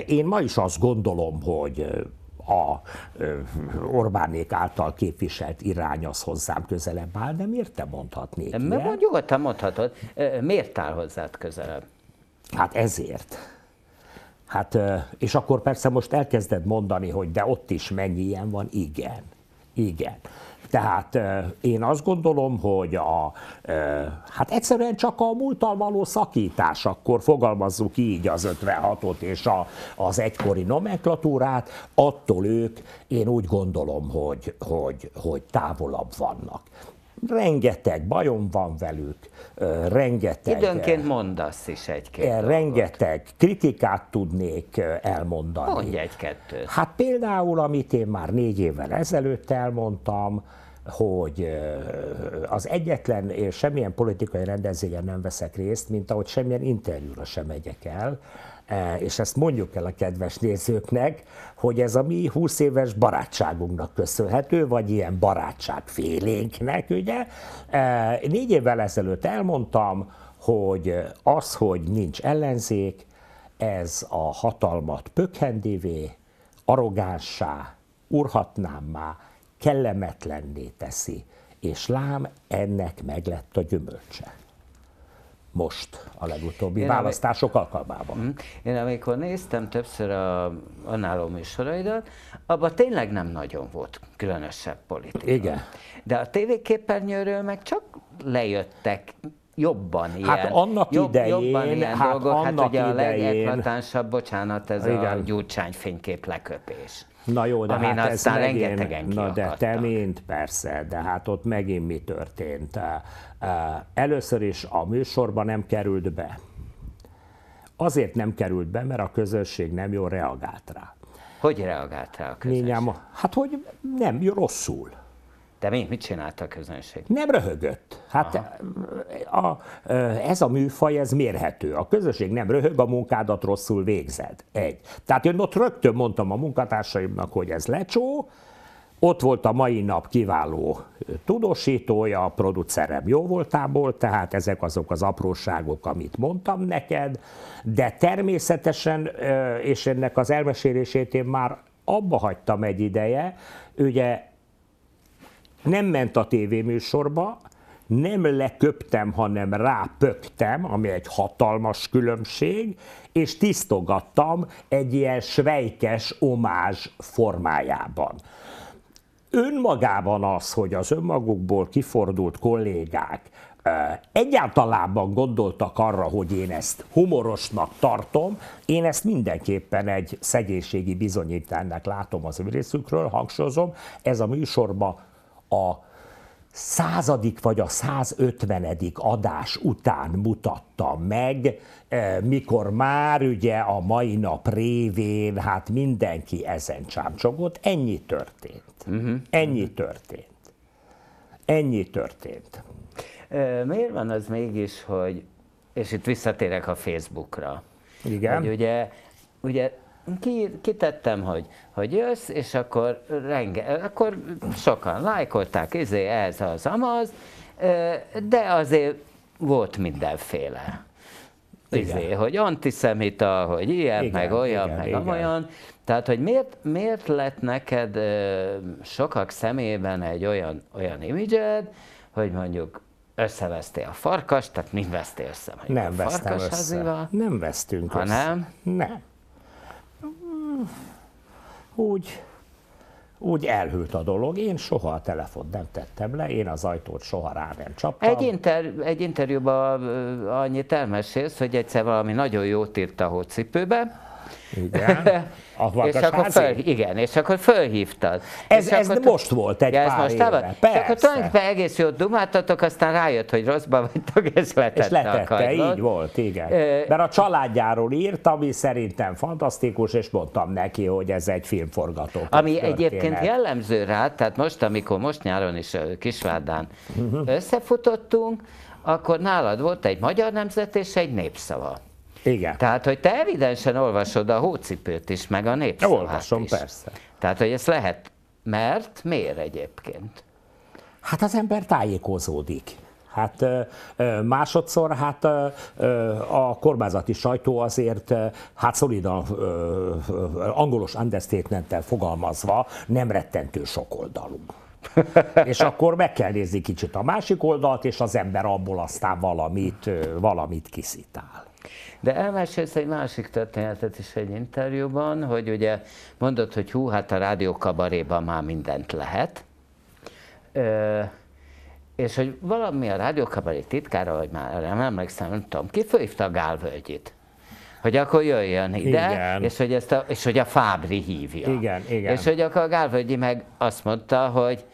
Én ma is azt gondolom, hogy a Orbánék által képviselt irány az hozzám közelebb áll, de miért te mondhatnék Mert ilyet? nyugodtan mondhatod. Miért áll hozzád közelebb? Hát ezért. Hát, és akkor persze most elkezded mondani, hogy de ott is mennyi ilyen van? Igen. Igen. Tehát én azt gondolom, hogy a, hát egyszerűen csak a múltal való szakítás, akkor fogalmazzuk így az 56-ot és a, az egykori nomenklatúrát, attól ők én úgy gondolom, hogy, hogy, hogy távolabb vannak rengeteg bajom van velük, rengeteg... Időnként mondasz is egy-két Rengeteg dolgot. kritikát tudnék elmondani. Mondj egy-kettőt. Hát például, amit én már négy évvel ezelőtt elmondtam, hogy az egyetlen és semmilyen politikai rendezvényen nem veszek részt, mint ahogy semmilyen interjúra sem megyek el, E, és ezt mondjuk el a kedves nézőknek, hogy ez a mi 20 éves barátságunknak köszönhető, vagy ilyen barátságfélénknek, ugye. E, négy évvel ezelőtt elmondtam, hogy az, hogy nincs ellenzék, ez a hatalmat pökhendivé, arrogánsá, urhatnámmá, kellemetlenné teszi. És lám, ennek meg lett a gyümölcse most a legutóbbi Én választások amik... alkalmában. Hm? Én amikor néztem többször a, a műsoraidat, abban tényleg nem nagyon volt különösebb politika. Igen. De a tévéképernyőről meg csak lejöttek jobban hát ilyen. Hát annak jobb, idején, jobban ilyen hát dolgok, hát annak hát ugye idején, a legeklatánsabb, bocsánat, ez igen. a gyurcsány fénykép leköpés. Na jó, de amin hát aztán ez megint, Na de te mint, persze, de hát ott megint mi történt. Először is a műsorban nem került be. Azért nem került be, mert a közösség nem jól reagált rá. Hogy reagált rá a közösség? Nényám, hát hogy nem, rosszul. De mi? Mit csinálta a közönség? Nem röhögött. Hát a, a, ez a műfaj, ez mérhető. A közönség nem röhög, a munkádat rosszul végzed. Egy. Tehát én ott rögtön mondtam a munkatársaimnak, hogy ez lecsó, ott volt a mai nap kiváló tudósítója, a producerem jó voltából, tehát ezek azok az apróságok, amit mondtam neked, de természetesen, és ennek az elmesélését én már abba hagytam egy ideje, ugye nem ment a tévéműsorba, nem leköptem, hanem rápöktem, ami egy hatalmas különbség, és tisztogattam egy ilyen svejkes omázs formájában. Önmagában az, hogy az önmagukból kifordult kollégák egyáltalában gondoltak arra, hogy én ezt humorosnak tartom, én ezt mindenképpen egy szegénységi bizonyítánynak látom az ő részükről, hangsúlyozom, ez a műsorban a századik vagy a 150. adás után mutatta meg, eh, mikor már ugye a mai nap révén, hát mindenki ezen csámcsogott, ennyi történt. Uh-huh. Ennyi történt. Ennyi történt. Eh, miért van az mégis, hogy, és itt visszatérek a Facebookra, Igen. hogy ugye, ugye ki, kitettem, hogy, hogy jössz, és akkor, renge, akkor sokan lájkolták, izé, ez az, amaz, de azért volt mindenféle. Izé, hogy antiszemita, hogy ilyen, igen, meg olyan, igen, meg igen. olyan. Tehát, hogy miért, miért lett neked sokak szemében egy olyan, olyan imidzsed, hogy mondjuk összevesztél a farkas, tehát mi vesztél össze? Nem a vesztem össze. Hazival, nem vesztünk ha össze. Nem? Nem úgy, úgy elhűlt a dolog. Én soha a telefont nem tettem le, én az ajtót soha rá nem csaptam. Egy, inter, egy interjúban annyit elmesélsz, hogy egyszer valami nagyon jót írt a hócipőbe, igen. és akkor föl, igen, és akkor fölhívtad. Ez, ez akkor, most volt egy ja, ez pár most éve. Persze. És akkor tulajdonképpen egész jót dumáltatok, aztán rájött, hogy rosszban vagytok, és letette, és letette a így volt, igen. Ö, Mert a családjáról írt, ami szerintem fantasztikus, és mondtam neki, hogy ez egy filmforgató. Ami történet. egyébként jellemző rá, tehát most, amikor most nyáron is Kisvárdán uh-huh. összefutottunk, akkor nálad volt egy magyar nemzet és egy népszava. Igen. Tehát, hogy te evidensen olvasod a hócipőt is, meg a népszavát Olvasom, is. persze. Tehát, hogy ez lehet. Mert miért egyébként? Hát az ember tájékozódik. Hát másodszor hát a kormányzati sajtó azért hát szolidan angolos understatement fogalmazva nem rettentő sok oldalú. és akkor meg kell nézni kicsit a másik oldalt, és az ember abból aztán valamit, valamit kiszitál. De elmesélsz egy másik történetet is egy interjúban, hogy ugye mondod, hogy hú, hát a kabaréban már mindent lehet, Ö, és hogy valami a rádiókabaré titkára, vagy már nem emlékszem, nem tudom, ki fölhívta a Gálvölgyit hogy akkor jöjjön ide, és hogy, ezt a, és hogy a Fábri hívja. Igen, igen. És hogy akkor a Gálvölgyi meg azt mondta, hogy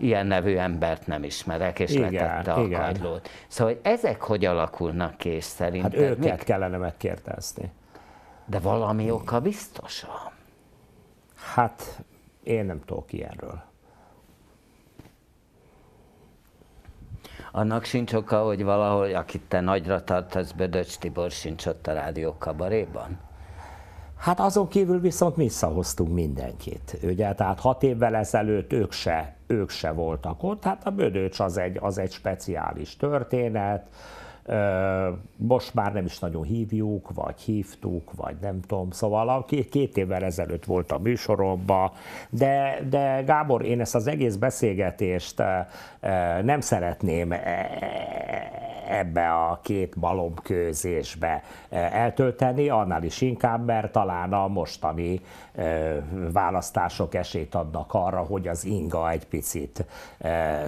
ilyen nevű embert nem ismerek, és igen, letette a igen. kagylót. Szóval hogy ezek hogy alakulnak ki, és szerinted? Hát őket még kellene megkérdezni. De valami oka biztosan? Hát én nem tudok ilyenről. Annak sincs oka, hogy valahol, akit te nagyra tartasz, Bödöcs Tibor sincs ott a rádió kabaréban? Hát azon kívül viszont visszahoztunk mindenkit. Ugye, tehát hat évvel ezelőtt ők se, ők se voltak ott, hát a Bödöcs az egy, az egy speciális történet, most már nem is nagyon hívjuk, vagy hívtuk, vagy nem tudom, szóval két két évvel ezelőtt volt a műsoromban, de, de Gábor, én ezt az egész beszélgetést nem szeretném e, e, ebbe a két balomkőzésbe eltölteni, annál is inkább, mert talán a mostani választások esélyt adnak arra, hogy az inga egy picit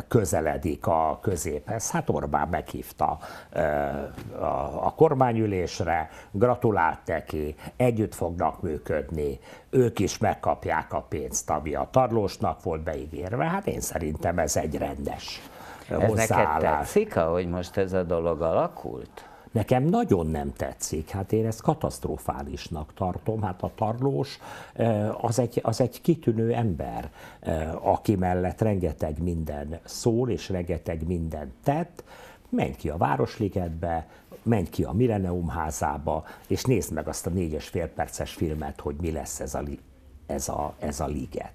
közeledik a középhez. Hát Orbán meghívta Eh, a, a kormányülésre, gratulált neki, együtt fognak működni, ők is megkapják a pénzt, ami a tarlósnak volt beígérve. Hát én szerintem ez egy rendes ez hozzáállás. neked tetszik, ahogy most ez a dolog alakult? Nekem nagyon nem tetszik, hát én ezt katasztrofálisnak tartom. Hát a tarlós eh, az egy, az egy kitűnő ember, eh, aki mellett rengeteg minden szól és rengeteg minden tett, menj ki a Városligetbe, menj ki a Millennium házába, és nézd meg azt a négyes fél perces filmet, hogy mi lesz ez a, ez, a, ez a liget.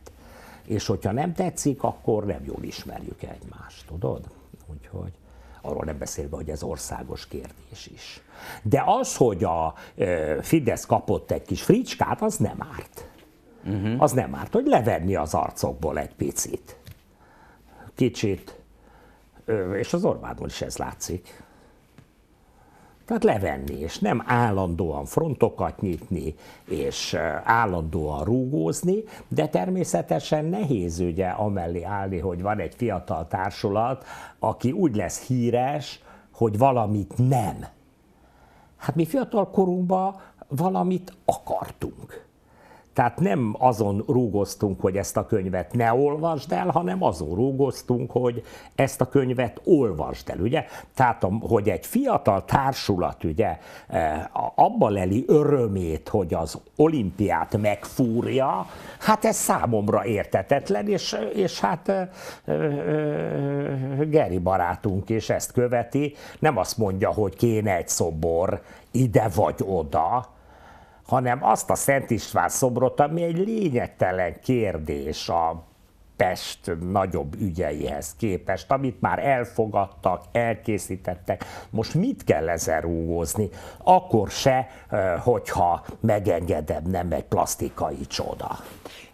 És hogyha nem tetszik, akkor nem jól ismerjük egymást, tudod? Úgyhogy arról nem beszélve, hogy ez országos kérdés is. De az, hogy a Fidesz kapott egy kis fricskát, az nem árt. Uh-huh. Az nem árt, hogy levenni az arcokból egy picit. Kicsit és az Orbánon is ez látszik. Tehát levenni, és nem állandóan frontokat nyitni, és állandóan rúgózni, de természetesen nehéz ugye amellé állni, hogy van egy fiatal társulat, aki úgy lesz híres, hogy valamit nem. Hát mi fiatal korunkban valamit akartunk. Tehát nem azon rúgoztunk, hogy ezt a könyvet ne olvasd el, hanem azon rúgoztunk, hogy ezt a könyvet olvasd el, ugye? Tehát, hogy egy fiatal társulat, ugye, e, abba leli örömét, hogy az olimpiát megfúrja, hát ez számomra értetetlen, és, és hát e, e, Geri barátunk is ezt követi, nem azt mondja, hogy kéne egy szobor ide vagy oda, hanem azt a Szent István szobrot, ami egy lényegtelen kérdés a Pest nagyobb ügyeihez képest, amit már elfogadtak, elkészítettek. Most mit kell ezzel rúgózni? Akkor se, hogyha megengedem, nem egy plastikai csoda.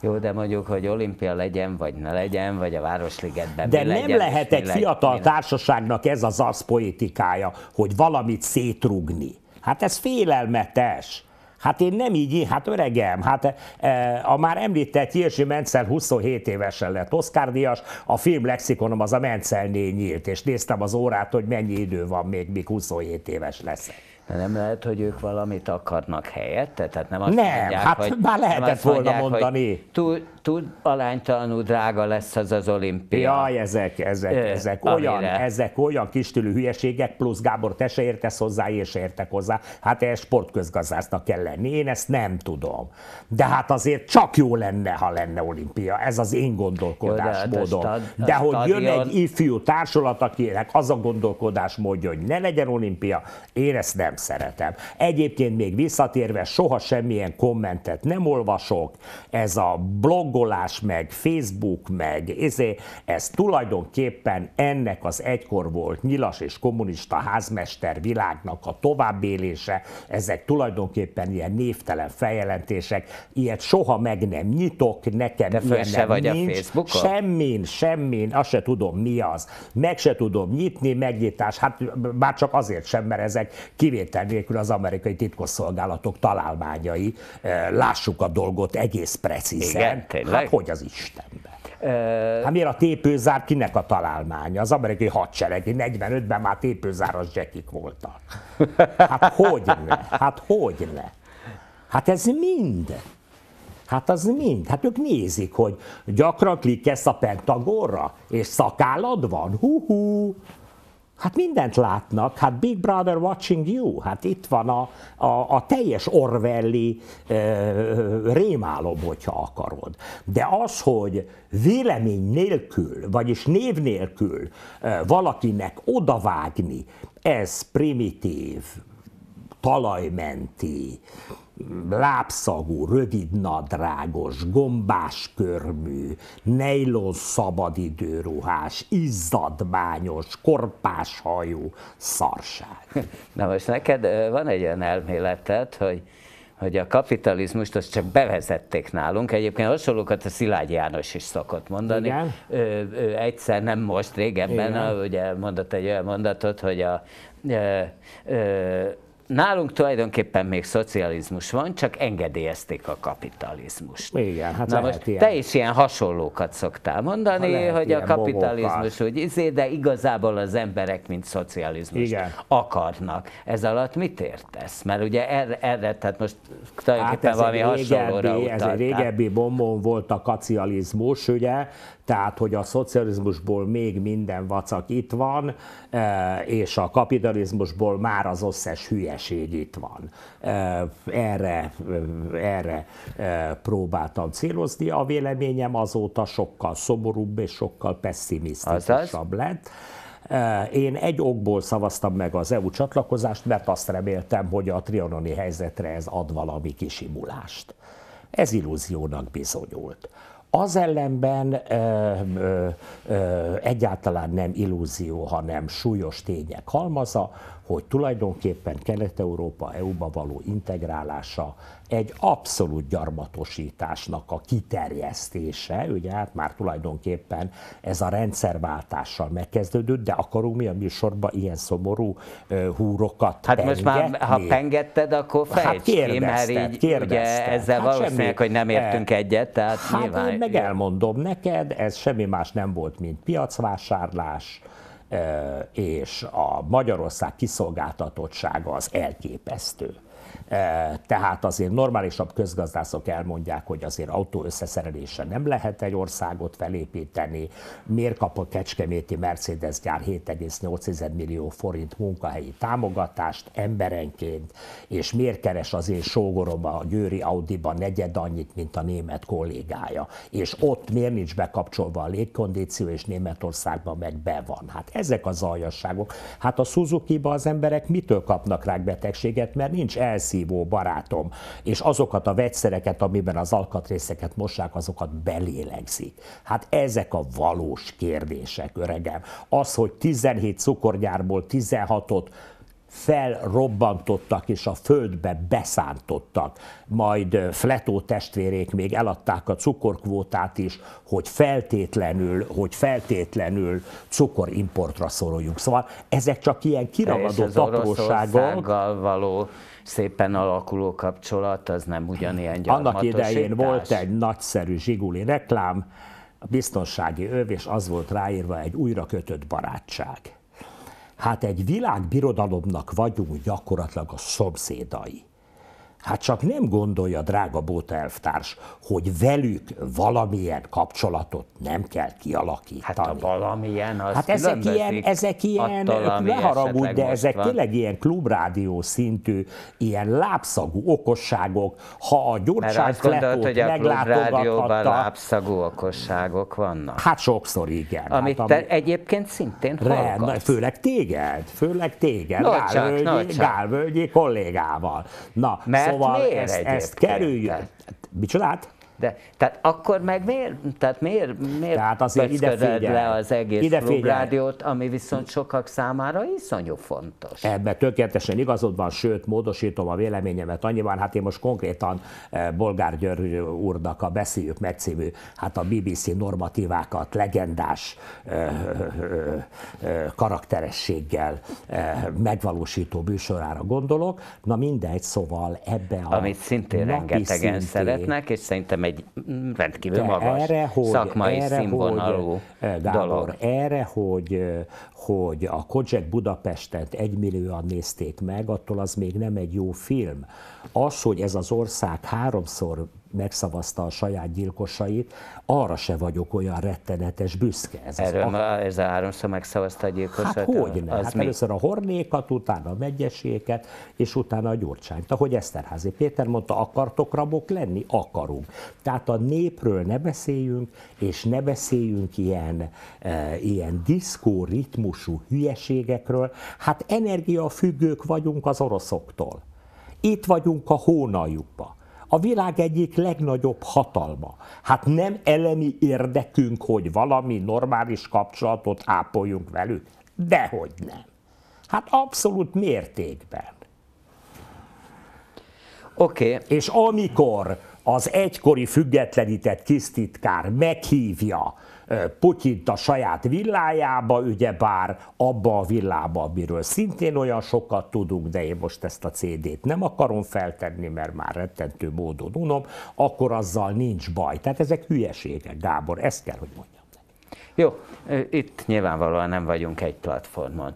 Jó, de mondjuk, hogy olimpia legyen, vagy ne legyen, vagy a Városligetben De mi nem legyen, lehet egy legyen, fiatal társaságnak ez az az politikája, hogy valamit szétrugni. Hát ez félelmetes. Hát én nem így, hát öregem, hát e, a már említett Jirzsi Menzel 27 évesen lett Oscar Díjas, a film lexikonom az a Menzelnél nyílt, és néztem az órát, hogy mennyi idő van még, míg 27 éves lesz. De nem lehet, hogy ők valamit akarnak helyette? Tehát nem azt nem, mondják, hát hogy, már lehetett nem azt volna mondani. mondani. Túl, tud, alánytalanul drága lesz az az olimpia. Jaj, ezek, ezek, Ö, ezek, amire. olyan, ezek olyan kistülű hülyeségek, plusz Gábor, te se értesz hozzá, és se értek hozzá. Hát ez sportközgazdásznak kell lenni, én ezt nem tudom. De hát azért csak jó lenne, ha lenne olimpia, ez az én gondolkodásmódom. De, hát stad, de hogy stadion... jön egy ifjú társulat, akinek az a módja, hogy ne legyen olimpia, én ezt nem szeretem. Egyébként még visszatérve, soha semmilyen kommentet nem olvasok, ez a blog blogolás, meg Facebook, meg ezé, ez tulajdonképpen ennek az egykor volt nyilas és kommunista házmester világnak a továbbélése, ezek tulajdonképpen ilyen névtelen feljelentések, ilyet soha meg nem nyitok, nekem De ilyen se nem vagy nincs. A Facebookon? Semmin, semmin, azt se tudom mi az. Meg se tudom nyitni, megnyitás, hát már csak azért sem, mert ezek kivétel nélkül az amerikai titkosszolgálatok találmányai. Lássuk a dolgot egész precízen. Igen, Tényleg? Hát hogy az Istenbe? Hát miért a tépőzár kinek a találmánya? Az amerikai hadsereg, 45-ben már tépőzáros zsekik voltak. Hát hogy ne? Hát hogy ne? Hát ez mind. Hát az mind. Hát ők nézik, hogy gyakran klikkesz a pentagorra, és szakállad van. Hú-hú. Hát mindent látnak, hát Big Brother watching you, hát itt van a, a, a teljes orvelli e, rémálom, hogyha akarod. De az, hogy vélemény nélkül, vagyis név nélkül e, valakinek odavágni, ez primitív, talajmenti, lábszagú, rövidnadrágos, gombás körmű, nejlon szabadidőruhás, izzadbányos, korpás hajú szarság. Na most neked van egy olyan elméleted, hogy hogy a kapitalizmust azt csak bevezették nálunk. Egyébként hasonlókat a Szilágy János is szokott mondani. Igen. Ö, ö, egyszer, nem most, régebben, Igen. a, ugye mondott egy olyan mondatot, hogy a, ö, ö, nálunk tulajdonképpen még szocializmus van, csak engedélyezték a kapitalizmust. Igen, hát Na most ilyen. te is ilyen hasonlókat szoktál mondani, hogy a kapitalizmus bogokat. úgy izé, de igazából az emberek, mint szocializmus Igen. akarnak. Ez alatt mit értesz? Mert ugye erre, erre tehát most tulajdonképpen hát valami régebbi, hasonlóra utaltál. Ez egy régebbi bombon volt a kacializmus, ugye, tehát, hogy a szocializmusból még minden vacak itt van, eh, és a kapitalizmusból már az összes hülyeség itt van. Eh, erre, eh, erre próbáltam célozni. A véleményem azóta sokkal szomorúbb és sokkal pessimisztikusabb lett. Én egy okból szavaztam meg az EU csatlakozást, mert azt reméltem, hogy a trianoni helyzetre ez ad valami kisimulást. Ez illúziónak bizonyult. Az ellenben ö, ö, ö, egyáltalán nem illúzió, hanem súlyos tények halmaza, hogy tulajdonképpen Kelet-Európa EU-ba való integrálása egy abszolút gyarmatosításnak a kiterjesztése, ugye hát már tulajdonképpen ez a rendszerváltással megkezdődött, de akarunk mi a műsorban ilyen szomorú húrokat Hát pengetni? most már, ha pengetted, akkor hát fejtsd hát ki, mert így ugye ezzel hát valószínűleg, semmi, hogy nem e, értünk e, egyet, tehát hát nyilván... én meg elmondom neked, ez semmi más nem volt, mint piacvásárlás, és a Magyarország kiszolgáltatottsága az elképesztő. Tehát azért normálisabb közgazdászok elmondják, hogy azért autó összeszerelése nem lehet egy országot felépíteni. Miért kap a Kecskeméti Mercedes gyár 7,8 millió forint munkahelyi támogatást emberenként, és miért keres az én sógorom a Győri Audiba negyed annyit, mint a német kollégája. És ott miért nincs bekapcsolva a légkondíció, és Németországban meg be van. Hát ezek az aljasságok. Hát a Suzuki-ba az emberek mitől kapnak rákbetegséget, mert nincs elszív szívó barátom, és azokat a vegyszereket, amiben az alkatrészeket mossák, azokat belélegzik. Hát ezek a valós kérdések, öregem. Az, hogy 17 cukorgyárból 16-ot felrobbantottak és a földbe beszántottak. Majd Fletó testvérék még eladták a cukorkvótát is, hogy feltétlenül, hogy feltétlenül cukorimportra szoroljuk. Szóval ezek csak ilyen kiragadott apróságok. való szépen alakuló kapcsolat, az nem ugyanilyen Annak idején volt egy nagyszerű zsiguli reklám, a biztonsági öv, és az volt ráírva egy újra kötött barátság. Hát egy világbirodalomnak vagyunk gyakorlatilag a szomszédai. Hát csak nem gondolja, drága Bóta hogy velük valamilyen kapcsolatot nem kell kialakítani. Hát a valamilyen, az Hát ezek ilyen, ezek ilyen, ne haragudj, de ezek van. tényleg ilyen klubrádió szintű, ilyen lábszagú okosságok. Ha a Gyurcsány Kletót hogy a lábszagú okosságok vannak? Hát sokszor igen. Hát Amit hát, te ami... egyébként szintén Rend, Főleg téged, főleg téged, no, Gálvölgyi, Gálvölgyi kollégával. Na, Mert szóval miért ezt, ezt kerüljük. Hát, micsodát? De, tehát akkor meg miért, tehát miért, miért tehát azért ide figyelj, le az egész ide rádiót, ami viszont sokak számára iszonyú fontos. Ebben tökéletesen igazod van, sőt, módosítom a véleményemet annyiban, hát én most konkrétan eh, Bolgár György úrnak a Beszéljük meg című, hát a BBC normatívákat legendás ö, ö, ö, karakterességgel ö, eh, megvalósító bűsorára gondolok. Na mindegy, szóval ebbe a Amit szintén rengetegen szintén, szeretnek, és szerintem egy rendkívül magas erre, hogy, szakmai erre, színvonalú hogy, eh, Gábor, dolog. Erre, hogy, eh, hogy a Kocsek Budapestet egymillióan nézték meg, attól az még nem egy jó film. Az, hogy ez az ország háromszor megszavazta a saját gyilkosait, arra se vagyok olyan rettenetes büszke. Ez Erről az, a... ez a háromszor megszavazta a gyilkosait? Hát hogy ne? Hát először a Hornékat, utána a Megyeséket, és utána a Gyurcsányt. Ahogy Eszterházi Péter mondta, akartok rabok lenni? Akarunk. Tehát a népről ne beszéljünk, és ne beszéljünk ilyen, e, ilyen diszkó ritmusú hülyeségekről. Hát energiafüggők vagyunk az oroszoktól. Itt vagyunk a hónaljukba a világ egyik legnagyobb hatalma. Hát nem elemi érdekünk, hogy valami normális kapcsolatot ápoljunk velük? Dehogy nem. Hát abszolút mértékben. Oké. Okay. És amikor az egykori függetlenített kisztitkár meghívja Putyint a saját villájába, ugyebár abba a villába, amiről szintén olyan sokat tudunk, de én most ezt a CD-t nem akarom feltenni, mert már rettentő módon unom, akkor azzal nincs baj. Tehát ezek hülyeségek, Gábor, ezt kell, hogy mondjam. Jó, itt nyilvánvalóan nem vagyunk egy platformon.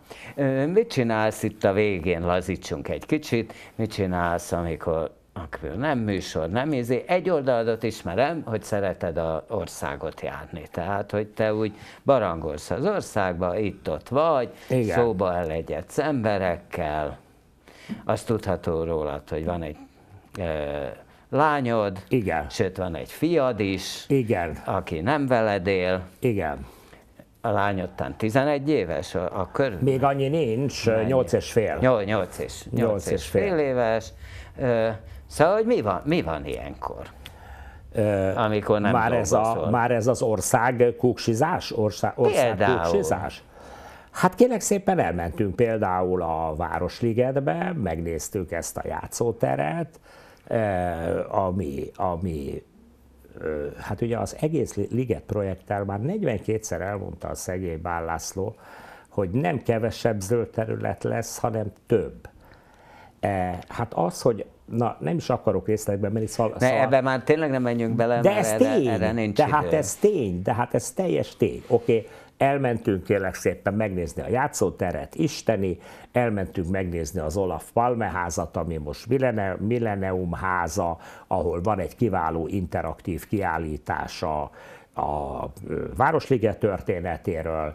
Mit csinálsz itt a végén, lazítsunk egy kicsit, mit csinálsz, amikor akkor nem műsor, nem izé. Egy oldaladat ismerem, hogy szereted a országot járni. Tehát, hogy te úgy barangolsz az országba, itt-ott vagy, Igen. szóba elegyedsz emberekkel. Azt tudható rólad, hogy van egy e, lányod, Igen. sőt, van egy fiad is, Igen. aki nem veled él. Igen a lányodtán 11 éves, a, Még annyi nincs, Mennyi? 8 és fél. 8, 8 és, 8 8 és, és fél. fél éves. Szóval, hogy mi van, mi van ilyenkor? amikor nem már ez, a, már ez az ország kuksizás? Ország, ország például. kuksizás? Hát kérlek szépen elmentünk például a Városligetbe, megnéztük ezt a játszóteret, ami, ami hát ugye az egész Liget projekttel már 42-szer elmondta a szegény Bállászló, hogy nem kevesebb zöld terület lesz, hanem több. E, hát az, hogy na nem is akarok részletekben menni, szóval... De szóval... ebben már tényleg nem menjünk bele, de ez erre, tény, erre nincs de hát idő. hát ez tény, de hát ez teljes tény. Oké, okay. elmentünk kérlek szépen megnézni a játszóteret, isteni, elmentünk megnézni az Olaf Palme házat, ami most Millennium háza, ahol van egy kiváló interaktív kiállítása, a Városliget történetéről,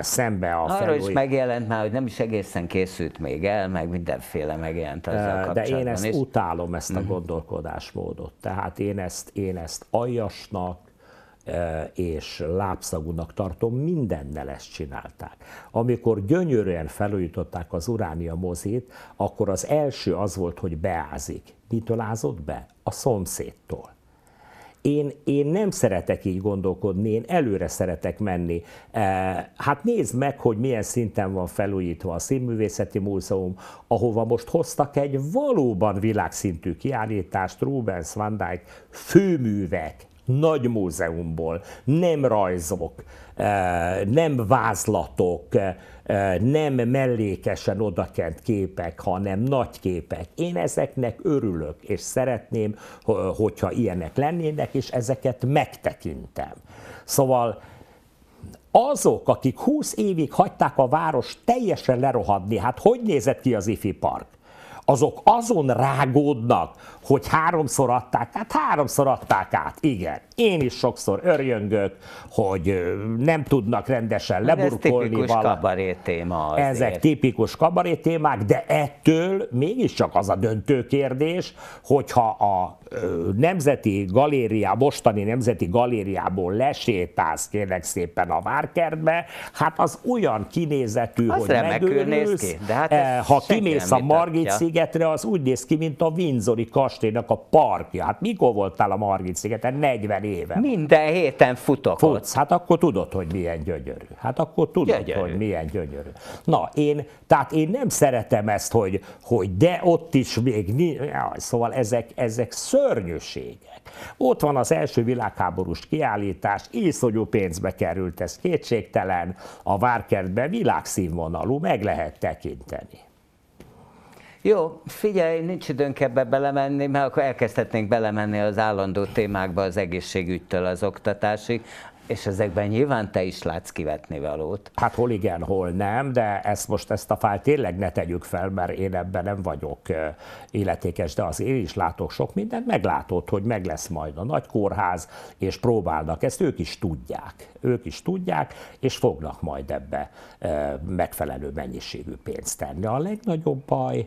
szembe a Arra felúj... is megjelent már, hogy nem is egészen készült még el, meg mindenféle megjelent ezzel kapcsolatban De én ezt is. utálom, ezt a mhm. gondolkodásmódot. Tehát én ezt, én ezt aljasnak, és lábszagúnak tartom, mindennel ezt csinálták. Amikor gyönyörűen felújították az Uránia mozit, akkor az első az volt, hogy beázik. Mitől ázott be? A szomszédtól. Én, én nem szeretek így gondolkodni, én előre szeretek menni. E, hát nézd meg, hogy milyen szinten van felújítva a Színművészeti Múzeum, ahova most hoztak egy valóban világszintű kiállítást Rubens Van Dijk főművek nagy múzeumból, nem rajzok, eh, nem vázlatok, eh, eh, nem mellékesen odakent képek, hanem nagy képek. Én ezeknek örülök, és szeretném, hogyha ilyenek lennének, és ezeket megtekintem. Szóval azok, akik 20 évig hagyták a város teljesen lerohadni, hát hogy nézett ki az ifi park? azok azon rágódnak, hogy háromszor adták át, háromszor adták át, igen. Én is sokszor örjöngök, hogy nem tudnak rendesen hát leburkolni. Ez tipikus kabaré téma azért. Ezek tipikus kabaré témák, de ettől mégiscsak az a döntő kérdés, hogyha a nemzeti galériá, mostani nemzeti galériából lesétálsz kérlek szépen a várkertbe, hát az olyan kinézetű, az hogy megőrülsz. ki, de hát eh, ha kimész a Margit szigetre, az úgy néz ki, mint a Windsori kastélynak a parkja. Hát mikor voltál a Margit szigeten? 40 éve. Minden héten futok Futsz, hát akkor tudod, hogy milyen gyönyörű. Hát akkor tudod, gyönyörű. hogy milyen gyönyörű. Na, én, tehát én nem szeretem ezt, hogy, hogy de ott is még, jaj, szóval ezek, ezek szörnyűségek. Ott van az első világháborús kiállítás, iszonyú pénzbe került, ez kétségtelen, a várkertben világszínvonalú, meg lehet tekinteni. Jó, figyelj, nincs időnk ebbe belemenni, mert akkor elkezdhetnénk belemenni az állandó témákba az egészségügytől az oktatásig, és ezekben nyilván te is látsz kivetni valót. Hát hol igen, hol nem, de ezt most ezt a fájl tényleg ne tegyük fel, mert én ebben nem vagyok életékes, de az én is látok sok mindent, meglátod, hogy meg lesz majd a nagy kórház, és próbálnak, ezt ők is tudják, ők is tudják, és fognak majd ebbe megfelelő mennyiségű pénzt tenni. A legnagyobb baj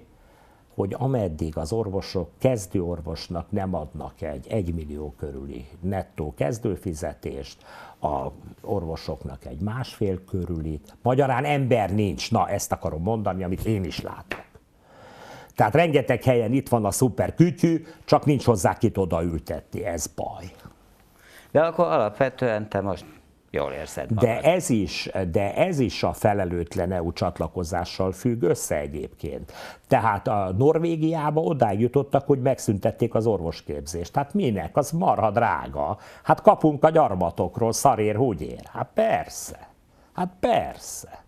hogy ameddig az orvosok kezdőorvosnak nem adnak egy 1 millió körüli nettó kezdőfizetést, a orvosoknak egy másfél körülit, magyarán ember nincs, na ezt akarom mondani, amit én is látok. Tehát rengeteg helyen itt van a szuper kütyű, csak nincs hozzá kit odaültetni, ez baj. De akkor alapvetően te most Jól érzed magad. De ez is, de ez is a felelőtlen EU csatlakozással függ össze egyébként. Tehát a Norvégiába odáig jutottak, hogy megszüntették az orvosképzést. Hát minek? Az marha drága. Hát kapunk a gyarmatokról, szarér hogy ér? Hát persze. Hát persze.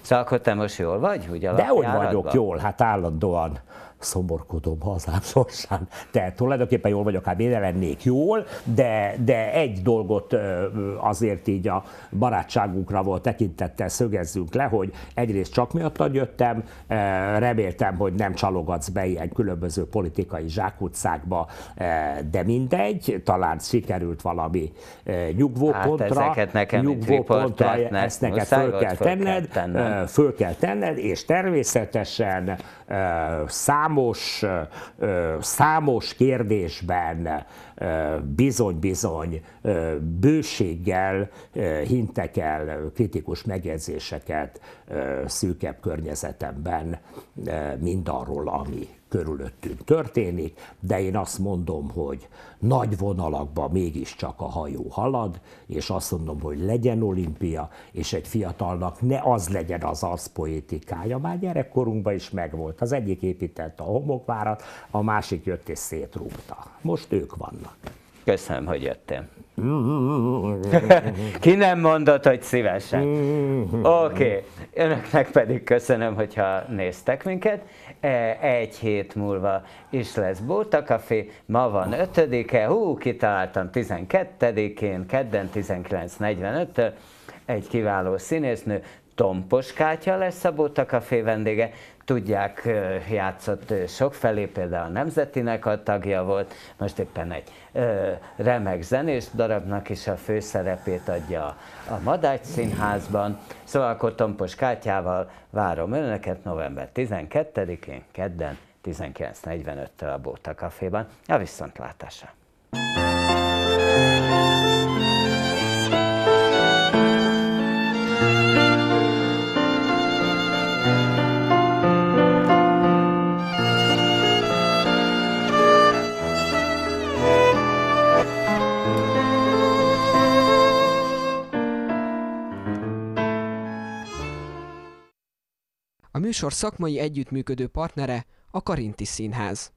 Szóval akkor te most jól vagy? Ugye De hogy vagyok jól, hát állandóan szomorkodom hazám sorsán. Tehát tulajdonképpen jól vagyok, hát miért lennék jól, de, de egy dolgot azért így a barátságunkra volt tekintettel szögezzünk le, hogy egyrészt csak miattad jöttem, reméltem, hogy nem csalogatsz be ilyen különböző politikai zsákutcákba, de mindegy, talán sikerült valami nyugvópontra. Hát ezeket nekem nyugvópontra, ezt neked föl kell, tenned, föl kell tenned, és természetesen számos, számos kérdésben bizony-bizony bőséggel hintek el kritikus megjegyzéseket szűkebb környezetemben mindarról, ami körülöttünk történik, de én azt mondom, hogy nagy vonalakban mégiscsak a hajó halad, és azt mondom, hogy legyen olimpia, és egy fiatalnak ne az legyen az poétikája. már gyerekkorunkban is megvolt. Az egyik építette a homokvárat, a másik jött és szétrúgta. Most ők vannak. Köszönöm, hogy jöttem. Ki nem mondott, hogy szívesen. Oké, okay. önöknek pedig köszönöm, hogyha néztek minket. E, egy hét múlva is lesz Café, ma van 5-e, hú, kitaláltam 12-én, kedden 19.45-től, egy kiváló színésznő, Tompos Kátya lesz a Bóta Café vendége, tudják játszott sokfelé, például a Nemzetinek a tagja volt, most éppen egy remek zenés darabnak is a főszerepét adja a Madács Színházban. Szóval akkor Tompos Kátyával várom önöket november 12-én, kedden 19.45-től a Bóta Caféban. A viszontlátásra! műsor szakmai együttműködő partnere a Karinti Színház.